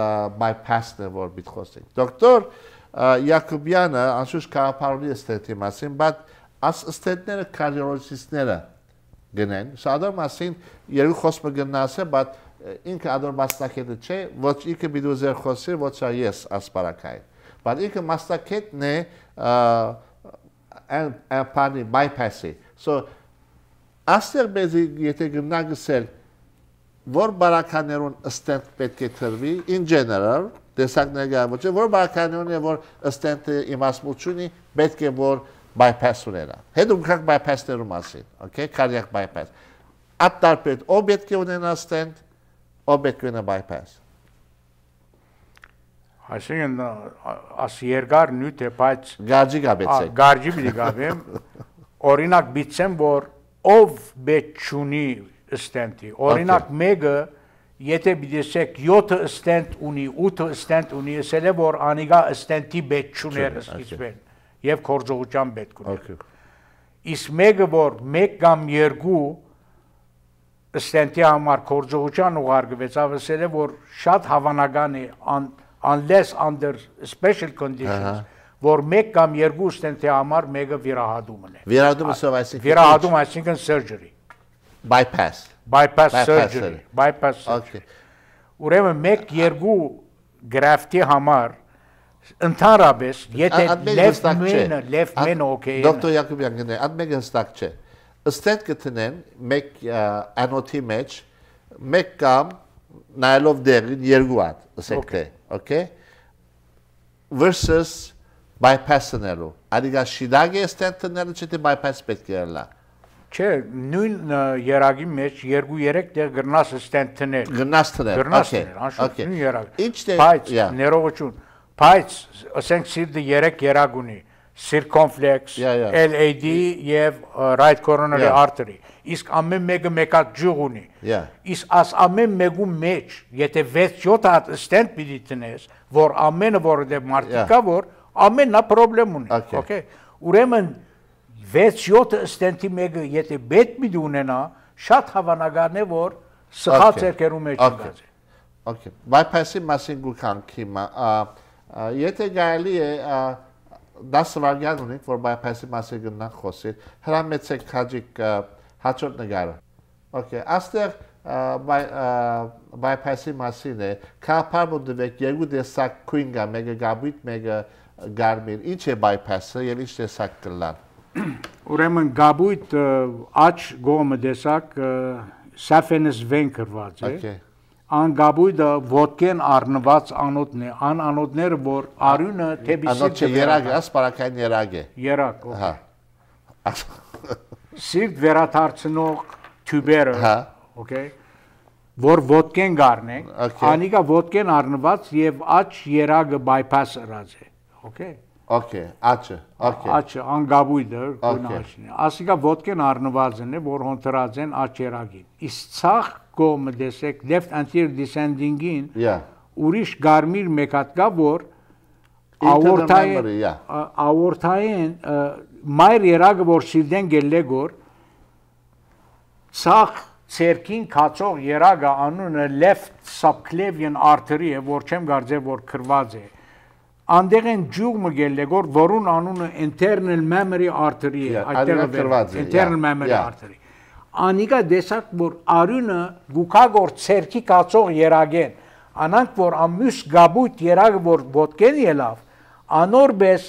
bypass-ն է որ բիտ խոսենք։ Դոկտոր Յակոբյանը անշուշտ կապարոնի ստետի մասին, բայց աս ստետները կարդիոլոգիստները գնեն։ Շատը մասին երկու խոսքը գնաս է, բայց ինքը ադոր մասնակետը չէ, ոչ ինքը մի դուզեր խոսի, ոչ ես ասպարակային։ Բայց ինքը մասնակետն է and and pardon bypass-ի so Աստեղ մեզի եթե գնանք ասել որ բարականերուն ըստենտ պետք է թրվի in general տեսակներ գարմոջը որ բարականերուն է որ ըստենտը իմասմությունի պետք է որ bypass ունենա։ Հետո գնանք bypass-ներու մասին, okay, cardiac bypass։ Ապտարպետ ո պետք է ունենա stent, ո պետք է ունենա bypass։ Այսինքն աս երկար նյութ է, բայց գարջի գաբեցեք։ Գարջի մի գաբեմ։ Օրինակ բիցեմ որ ով բեչունի ստենտի։ Օրինակ մեկը եթե դեսեք 7 ստենտ ունի, 8 ստենտ ունի, ասել է որ անիգա ստենտի բեչուներ սկիզբեն եւ կորձողության պետք ունի։ Իսկ մեկը որ 1 կամ 2 ստենտի համար կորձողության ուղարկվեց, ասել է որ շատ հավանական է ան unless under special conditions որ մեկ կամ երկու ստենտի համար մեկը վիրահատումն է։ Վիրահատումը ով այսինքն Վիրահատում այսինքն surgery bypass bypass surgery bypass surgery։ Ուրեմն մեկ երկու գրաֆտի համար ընդհանրապես եթե left main left main okay Դոկտոր Յակոբյան գնա, այդ մեկը հստակ չէ։ Ստենտ կտնեն մեկ անոթի մեջ մեկ կամ նայելով դեղին երկու հատ, ասեք թե, okay? versus bypass-նելու։ Adică շիդագը ստեն տնելու չէ թե bypass պետք է լա։ Չէ, նույն երագի մեջ 2-3 տեղ գրնաս ստեն տներ։ Գրնաս տներ։ Գրնաս տներ, անշուտ նույն երագ։ Ինչ դե։ Բայց ներողություն, բայց ասենք սիրտը 3 երագ ունի circumflex, LAD եւ right coronary artery։ Իսկ ամեն մեկը մեկա ջուղ ունի։ Իսկ աս ամեն մեկու մեջ, եթե 6-7 հատ stent պիտի տնես, որ ամենը որը դե մարտիկա որ ամենա խնդրեմ ունի, օքեյ։ Ուրեմն 6-7 ստենտի մեկը եթե բետ մի ունենա, շատ հավանական է որ սխալ ցերկերու մեջ գած է։ Okay, bypass-ի մասին գուքանք հիմա, եթե գալի է, ա դա սվարգյան ունենք, որ բայփասի մասի գնանք խոսել։ Հրամեցեք քաջիկ հաճոտ նկարը։ Okay, աստեղ բայփասի մասին է։ Կապարը դուք երկու տեսակ քույն կա, մեկը գաբիտ, մեկը գարմիր։ Ինչ է բայփասը եւ ինչ տեսակ կլան։ [CLEARS THROAT] Ուրեմն գաբույտ աճ գոմը տեսակ սաֆենս վենքրված է։ Okay անգաբույդը ոդկեն առնված անոթն է, ան անոթները, որ արյունը թեպիսի չէ։ Երագը, սպարակային երագ է։ Երագ, հա։ Սիրտ վերաթարցնող թյուբերը, հա, օքեյ որ ոդկեն գառնենք, անիկա ոդկեն առնված եւ աչ երագը բայփաս ըրած է։ Okay։ Okay, աչը, okay։ Աչը, անգաբույդը գնաչն է։ Ասիկա ոդկեն առնվածն է, որ հոնտրած են աչերագին։ Իսկ ցախ կողմը դեսեք left anterior descending-ին։ Yeah։ Ուրիշ գարմիր մեկ հատ կա, որ աորթային, աորթային մայր երագը որ շիլդեն գելեգոր ցախ ցերքին քացող երագը անունը left subclavian artery է, որ չեմ կարծե որ քրված է։ Անդեղ են ջուղմը գելեգոր, որուն անունը internal memory artery է, այդտեղ internal memory artery։ Անիկա դեսակ որ արյունը գուկագոր ցերքի կացող երագեն, անանք որ ամյուս գաբույտ երագ որ ոդկեն ելավ, անորբես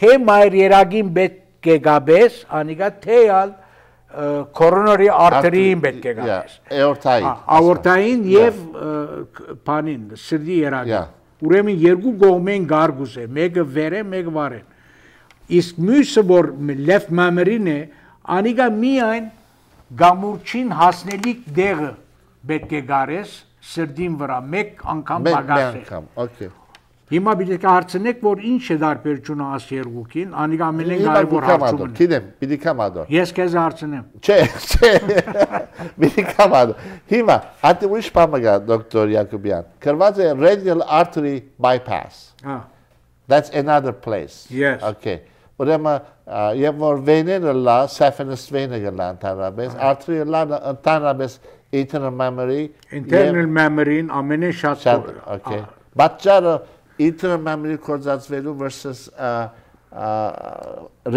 թե մայր երագին պետք է գաբես, անիկա թեյալ կորոնարի արտերիին պետք է գաբես։ Աորտային։ Աորտային եւ բանին, սրտի երագին։ Ուրեմն երկու կողմեն գարգուս է, մեկը վեր է, մեկը վար է։ Իսկ մյուսը որ լեֆ մամերին է, անիկա միայն գամուրջին հասնելիք դեղը պետք է գարես սրդին վրա մեկ անգամ բագաժ է։ Մեկ անգամ, օքեյ։ հիմա հարցնեք, որ ինչ է դարբերությունը աս երկուքին, անիգամենեն կարևոր հարցում։ Գիտեմ, պիտի կամ ադոր։ Ես քեզ հարցնեմ։ Չէ, չէ։ Պիտի կամ ադոր։ Հիմա հատի ուրիշ բանը գա դոկտոր Յակոբյան։ Կրված է radial artery bypass։ Հա։ That's another place. Yes. Okay. Ուրեմն եւ որ վեները լա, սեֆենս վենը գլա ընդհանրապես, artery լա ընդհանրապես internal memory internal memory-ն ամենը շատ Okay. Բաճարը ինտը մամիլի կորձածվելու versus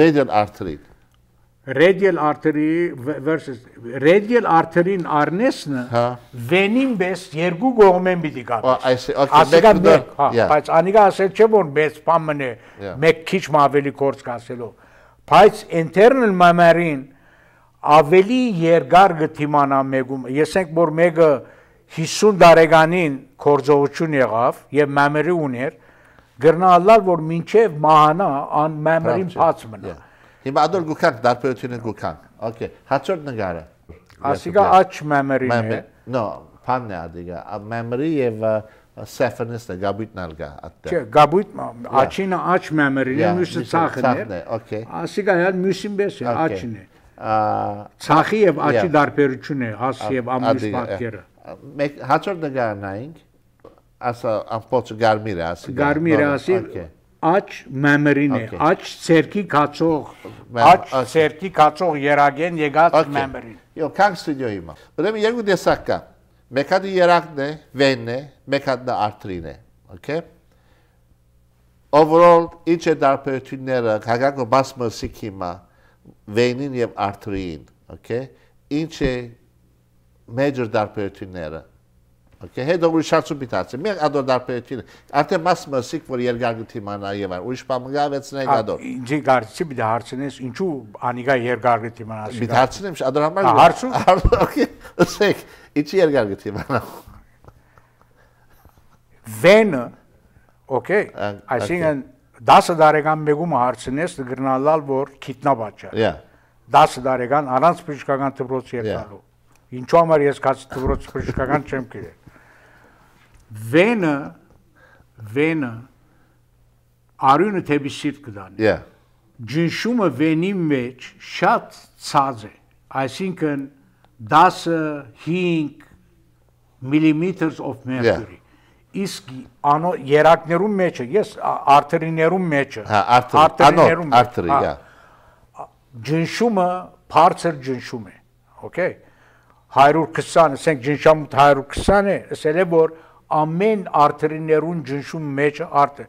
radial artery radial artery versus radial artery-ն արնեսնը վենին բես երկու կողմեն պիտի կապես։ Այսինքն հա, բայց անիկա ասել չէ որ մեծ բան մնե մեկ քիչ ավելի կորց կասելով։ Բայց internal memory-ն ավելի երկար գտիմանա մեկում։ Ես ենք որ մեկը մեկ 50 տարեկանին կորձողություն եղավ եւ մամերի ուներ գրնալալ որ մինչեւ մահանա ան մամերին փած մնա հիմա դուք գուքան դարբերությունը գուքան օքե հաճոր նգարը ասիկա աչ մամերին է նո փանն է ադիգա մամերի եւ սեֆենստը գաբույտն ալգա ատտե չէ գաբույտ աչինը աչ մամերին է մյուսը ցախն է օքե ասիկա հալ մյուսին բես է աչն է ցախի եւ աչի դարբերությունը հասի եւ ամուսնացերը մեկ հաջորդ նկարանայինք ասա ամբողջ գարմիրը ասի գարմիրը ասի աճ մեմերին է աճ ցերքի կացող աճ ցերքի կացող երագեն եկած մեմերին Yo Kang Studio-ի մա ուրեմն երկու տեսակ կա մեկ հատ երակն է վենն է մեկ հատ դա արտրին է okay overall ինչ է դարբերությունները հակակո բասմսի կիմա վենին եւ արտրին okay ինչ է major դարբերությունները Okay, հետո ուրիշացու պիտացի։ Մի ադոր դարբերությունը։ Արդեն մաս մասիկ, որ երկարգթի մանա եւ այլ։ Ուրիշ բամգա վեցնեի ադոր։ Ինչի գարցի պիտի դե հարցնես, ինչու անիգա երկարգթի մանա։ դե հա։ Պիտի հարցնեմ, ադոր համար։ Հարցու։ Okay, ասեք, ինչի երկարգթի մանա։ Վենը, okay, այսինքն 10 տարեկան մեկում հարցնես գրնալալ որ քիտնաբաճա։ Yeah։ 10 տարեկան առանց բժշկական դպրոց եկալու։ Yeah Ինչու համար ես քաց դուրս բժշկական չեմ գրել։ Վենը վենը արյունը թեպի սիրտ կդանի։ Иә։ Ջնշումը վենի մեջ շատ ցած է, այսինքն 10-5 millimeters of mercury։ Իսկ անո երակներում մեջը, ես արտերիներում մեջը։ Հա, արտերիներում, արտերի, հա։ Ջնշումը բարձր ջնշում է, okay։ 120, ասենք ջնշամուտ 120 է, ասել է որ ամեն արթրիներուն ջնշում մեջ արդը։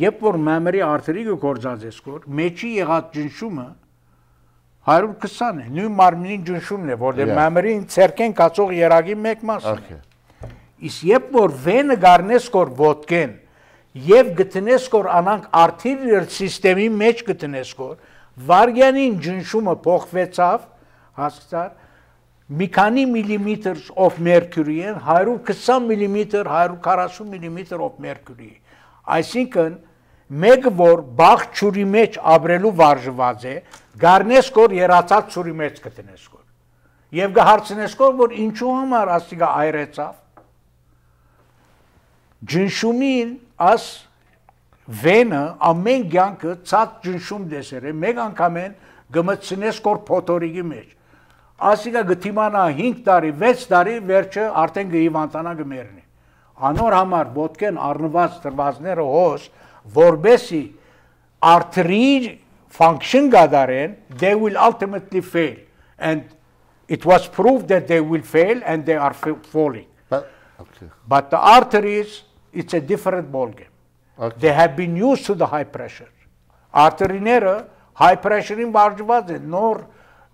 Երբ որ մեմերի արթրիկը կորցած է սկոր, մեջի եղած ջնշումը 120 է, նույն մարմնին ջնշումն է, որտեղ մեմերին ցերկեն կացող երագի մեկ մասն է։ Իսկ երբ որ վենը գառնես կոր ոդկեն եւ գտնես կոր անանք արթրիներ համակարգի մեջ գտնես կոր, վարգյանին ջնշումը փոխվեցավ, հասկացար մի քանի միլիմետր of mercury են 120 միլիմետր 140 միլիմետր of mercury այսինքն մեկը որ բախ ճուրի մեջ ապրելու վարժված է գառնես կոր երացած ճուրի մեջ կտնես կոր եւ գահարցնես կոր որ ինչու համար ասիգա այրեցավ ջնշումին աս վենը ամեն ցանկը ցած ջնշում դեսեր է մեկ անգամ են գմցնես կոր փոթորիկի մեջ ասիկա գտիմանա 5 տարի, 6 տարի վերջը արդեն գիվանտանա գմերնի։ Անոր համար ոդկեն առնված դրվածները հոս, որբեսի artery function գադարեն, they will ultimately fail and it was proved that they will fail and they are falling. But, okay. But the arteries, it's a different ball game. Okay. They have been used to the high pressure. Arteryները high pressure-ին վարժված են, նոր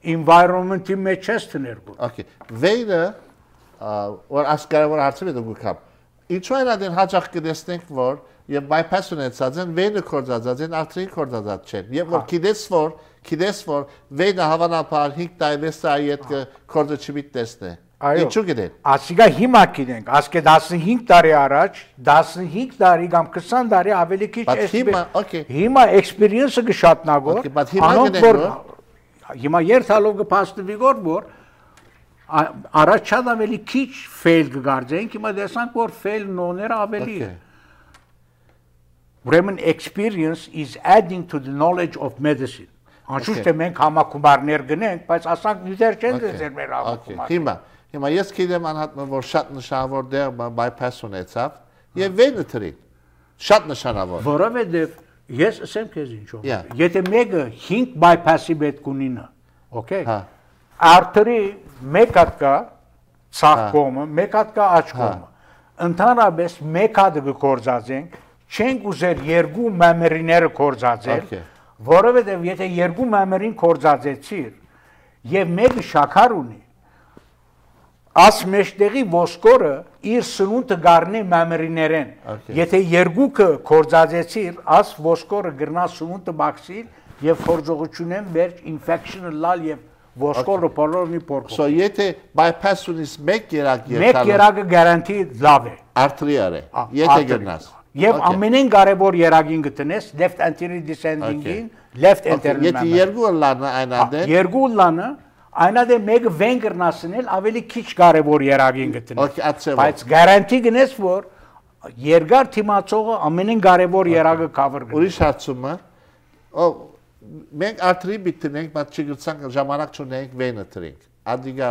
environment-ի մեջ ես տներգու։ Okay, վերը որ ասկարավոր հարցը դու գուքամ։ Ինչու այն այն հաճախ կտեսնենք, որ եւ bypass ունեցած են, վերը կորցածած են, արդեն կորցածած չեն։ Եվ որ գիտես հա։ որ, գիտես որ վերը հավանաբար 5 տարի 6 տարի հետ հա։ կորցը չմի տեսնե։ Այո։ Ինչու գիտեն։ Ասիկա հիմա գիտենք, ասկե 15 տարի առաջ, 15 տարի կամ 20 տարի ավելի քիչ էս։ Բայց հիմա, okay։ Հիմա experience-ը կշատնագոր։ Okay, բայց հիմա գիտենք Հիմա երթալով կփաստվի գոր որ առաջ շատ ավելի քիչ ֆեյլ կգարձենք, հիմա դեսանք որ ֆեյլ նոները ավելի է։ Ուրեմն experience is adding to the knowledge of medicine։ Անշուշտ է մենք համակումարներ գնենք, բայց ասանք դիտեր չեն դեր մեր համակումարը։ Հիմա, հիմա ես գիտեմ անհատն որ շատ նշանավոր դեր bypass ունեցավ հա։ եւ վենը տրին։ Շատ նշանավոր։ Որովհետեւ Ես ասեմ քեզ ինչու։ Եթե մեկը 5 bypass-ի պետք ունինա, օքեյ։ Հա։ Արթերի մեկ հատ կա ցախ կոմը, հա։ մեկ հատ կա աջ կոմը։ հա։ Ընդհանրապես մեկ հատ գործածենք, չենք ուզեր երկու մամերիները գործածել, որովհետև եթե երկու մամերին գործածեցիր եւ մեկը շաքար ունի, աս մեջտեղի ոսկորը իր սնունդը գառնի մամրիներեն եթե երկուքը կորձածեցիր աս ոսկորը գրնա սնունդը բաքսիր եւ փորձողությունեն վերջ infection լալ եւ ոսկորը բոլորնի փորձ so եթե bypass ունիս մեկ երակ երկար մեկ երակը գարանտի լավ է arterial է եթե գրնաս Եվ ամենեն կարևոր երագին գտնես left anterior descending-ին, left anterior-ն։ Եթե երկու լանը այն անդեն։ Երկու լանը այնադե մեկ վենգերն ասնել ավելի քիչ կարևոր երագին գտնես բայց գարանտի գնես որ երկար թիմացողը ամենեն կարևոր երագը cover գնի ուրիշ հարցումը մենք արտրի բիտնենք բայց չգրցանք ժամանակ չունենք վենը տրենք ադիգա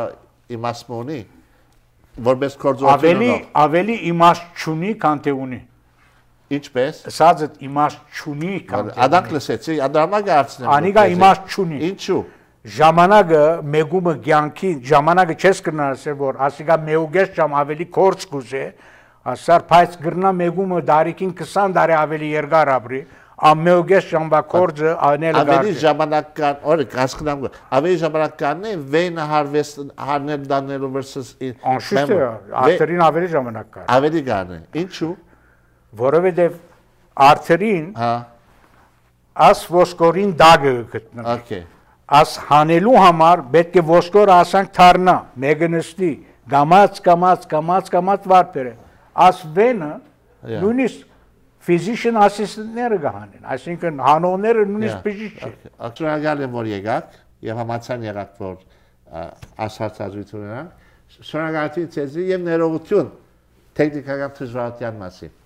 իմասմոնի որպես կորձողություն ավելի ավելի իմաստ չունի քան թե ունի Ինչպես։ Սա ձեզ իմաստ չունի կամ։ Ադանք լսեցի, ադամագա արցնեմ։ Անիգա իմաստ չունի։ Ինչու՞ ժամանակը մեգումը ցանկի ժամանակը չես կնարսել որ ասիկա մեուգես ժամ ավելի կորց գուզե ասար բայց գրնա մեգումը դարիքին 20 տարի ավելի երկար ապրի ամեոգես ժամվա կորձը անել գարդի ավելի ժամանակական օրը հասկնամ ավելի ժամանակականն է վեն հարվեստ հանել դանելու versus անշուշտ արդերին ավելի ժամանակական ավելի գարն է ինչու որովհետև արդերին հա աս ոսկորին դագը գտնվում okay աս հանելու համար պետք է ոսկոր ասանք թարնա, մեկը նստի, գամած, գամած, գամած, գամած վարպերը։ Աս վենը նույնիսկ physician assistant-ները գահանեն, այսինքն հանողները նույնիսկ բժիշկ չէ։ Շնորհակալ եմ որ եկաք եւ համացան եղաք որ ասացածություն ունենանք։ Շնորհակալություն ցեզ եւ ներողություն տեխնիկական դժվարության մասին։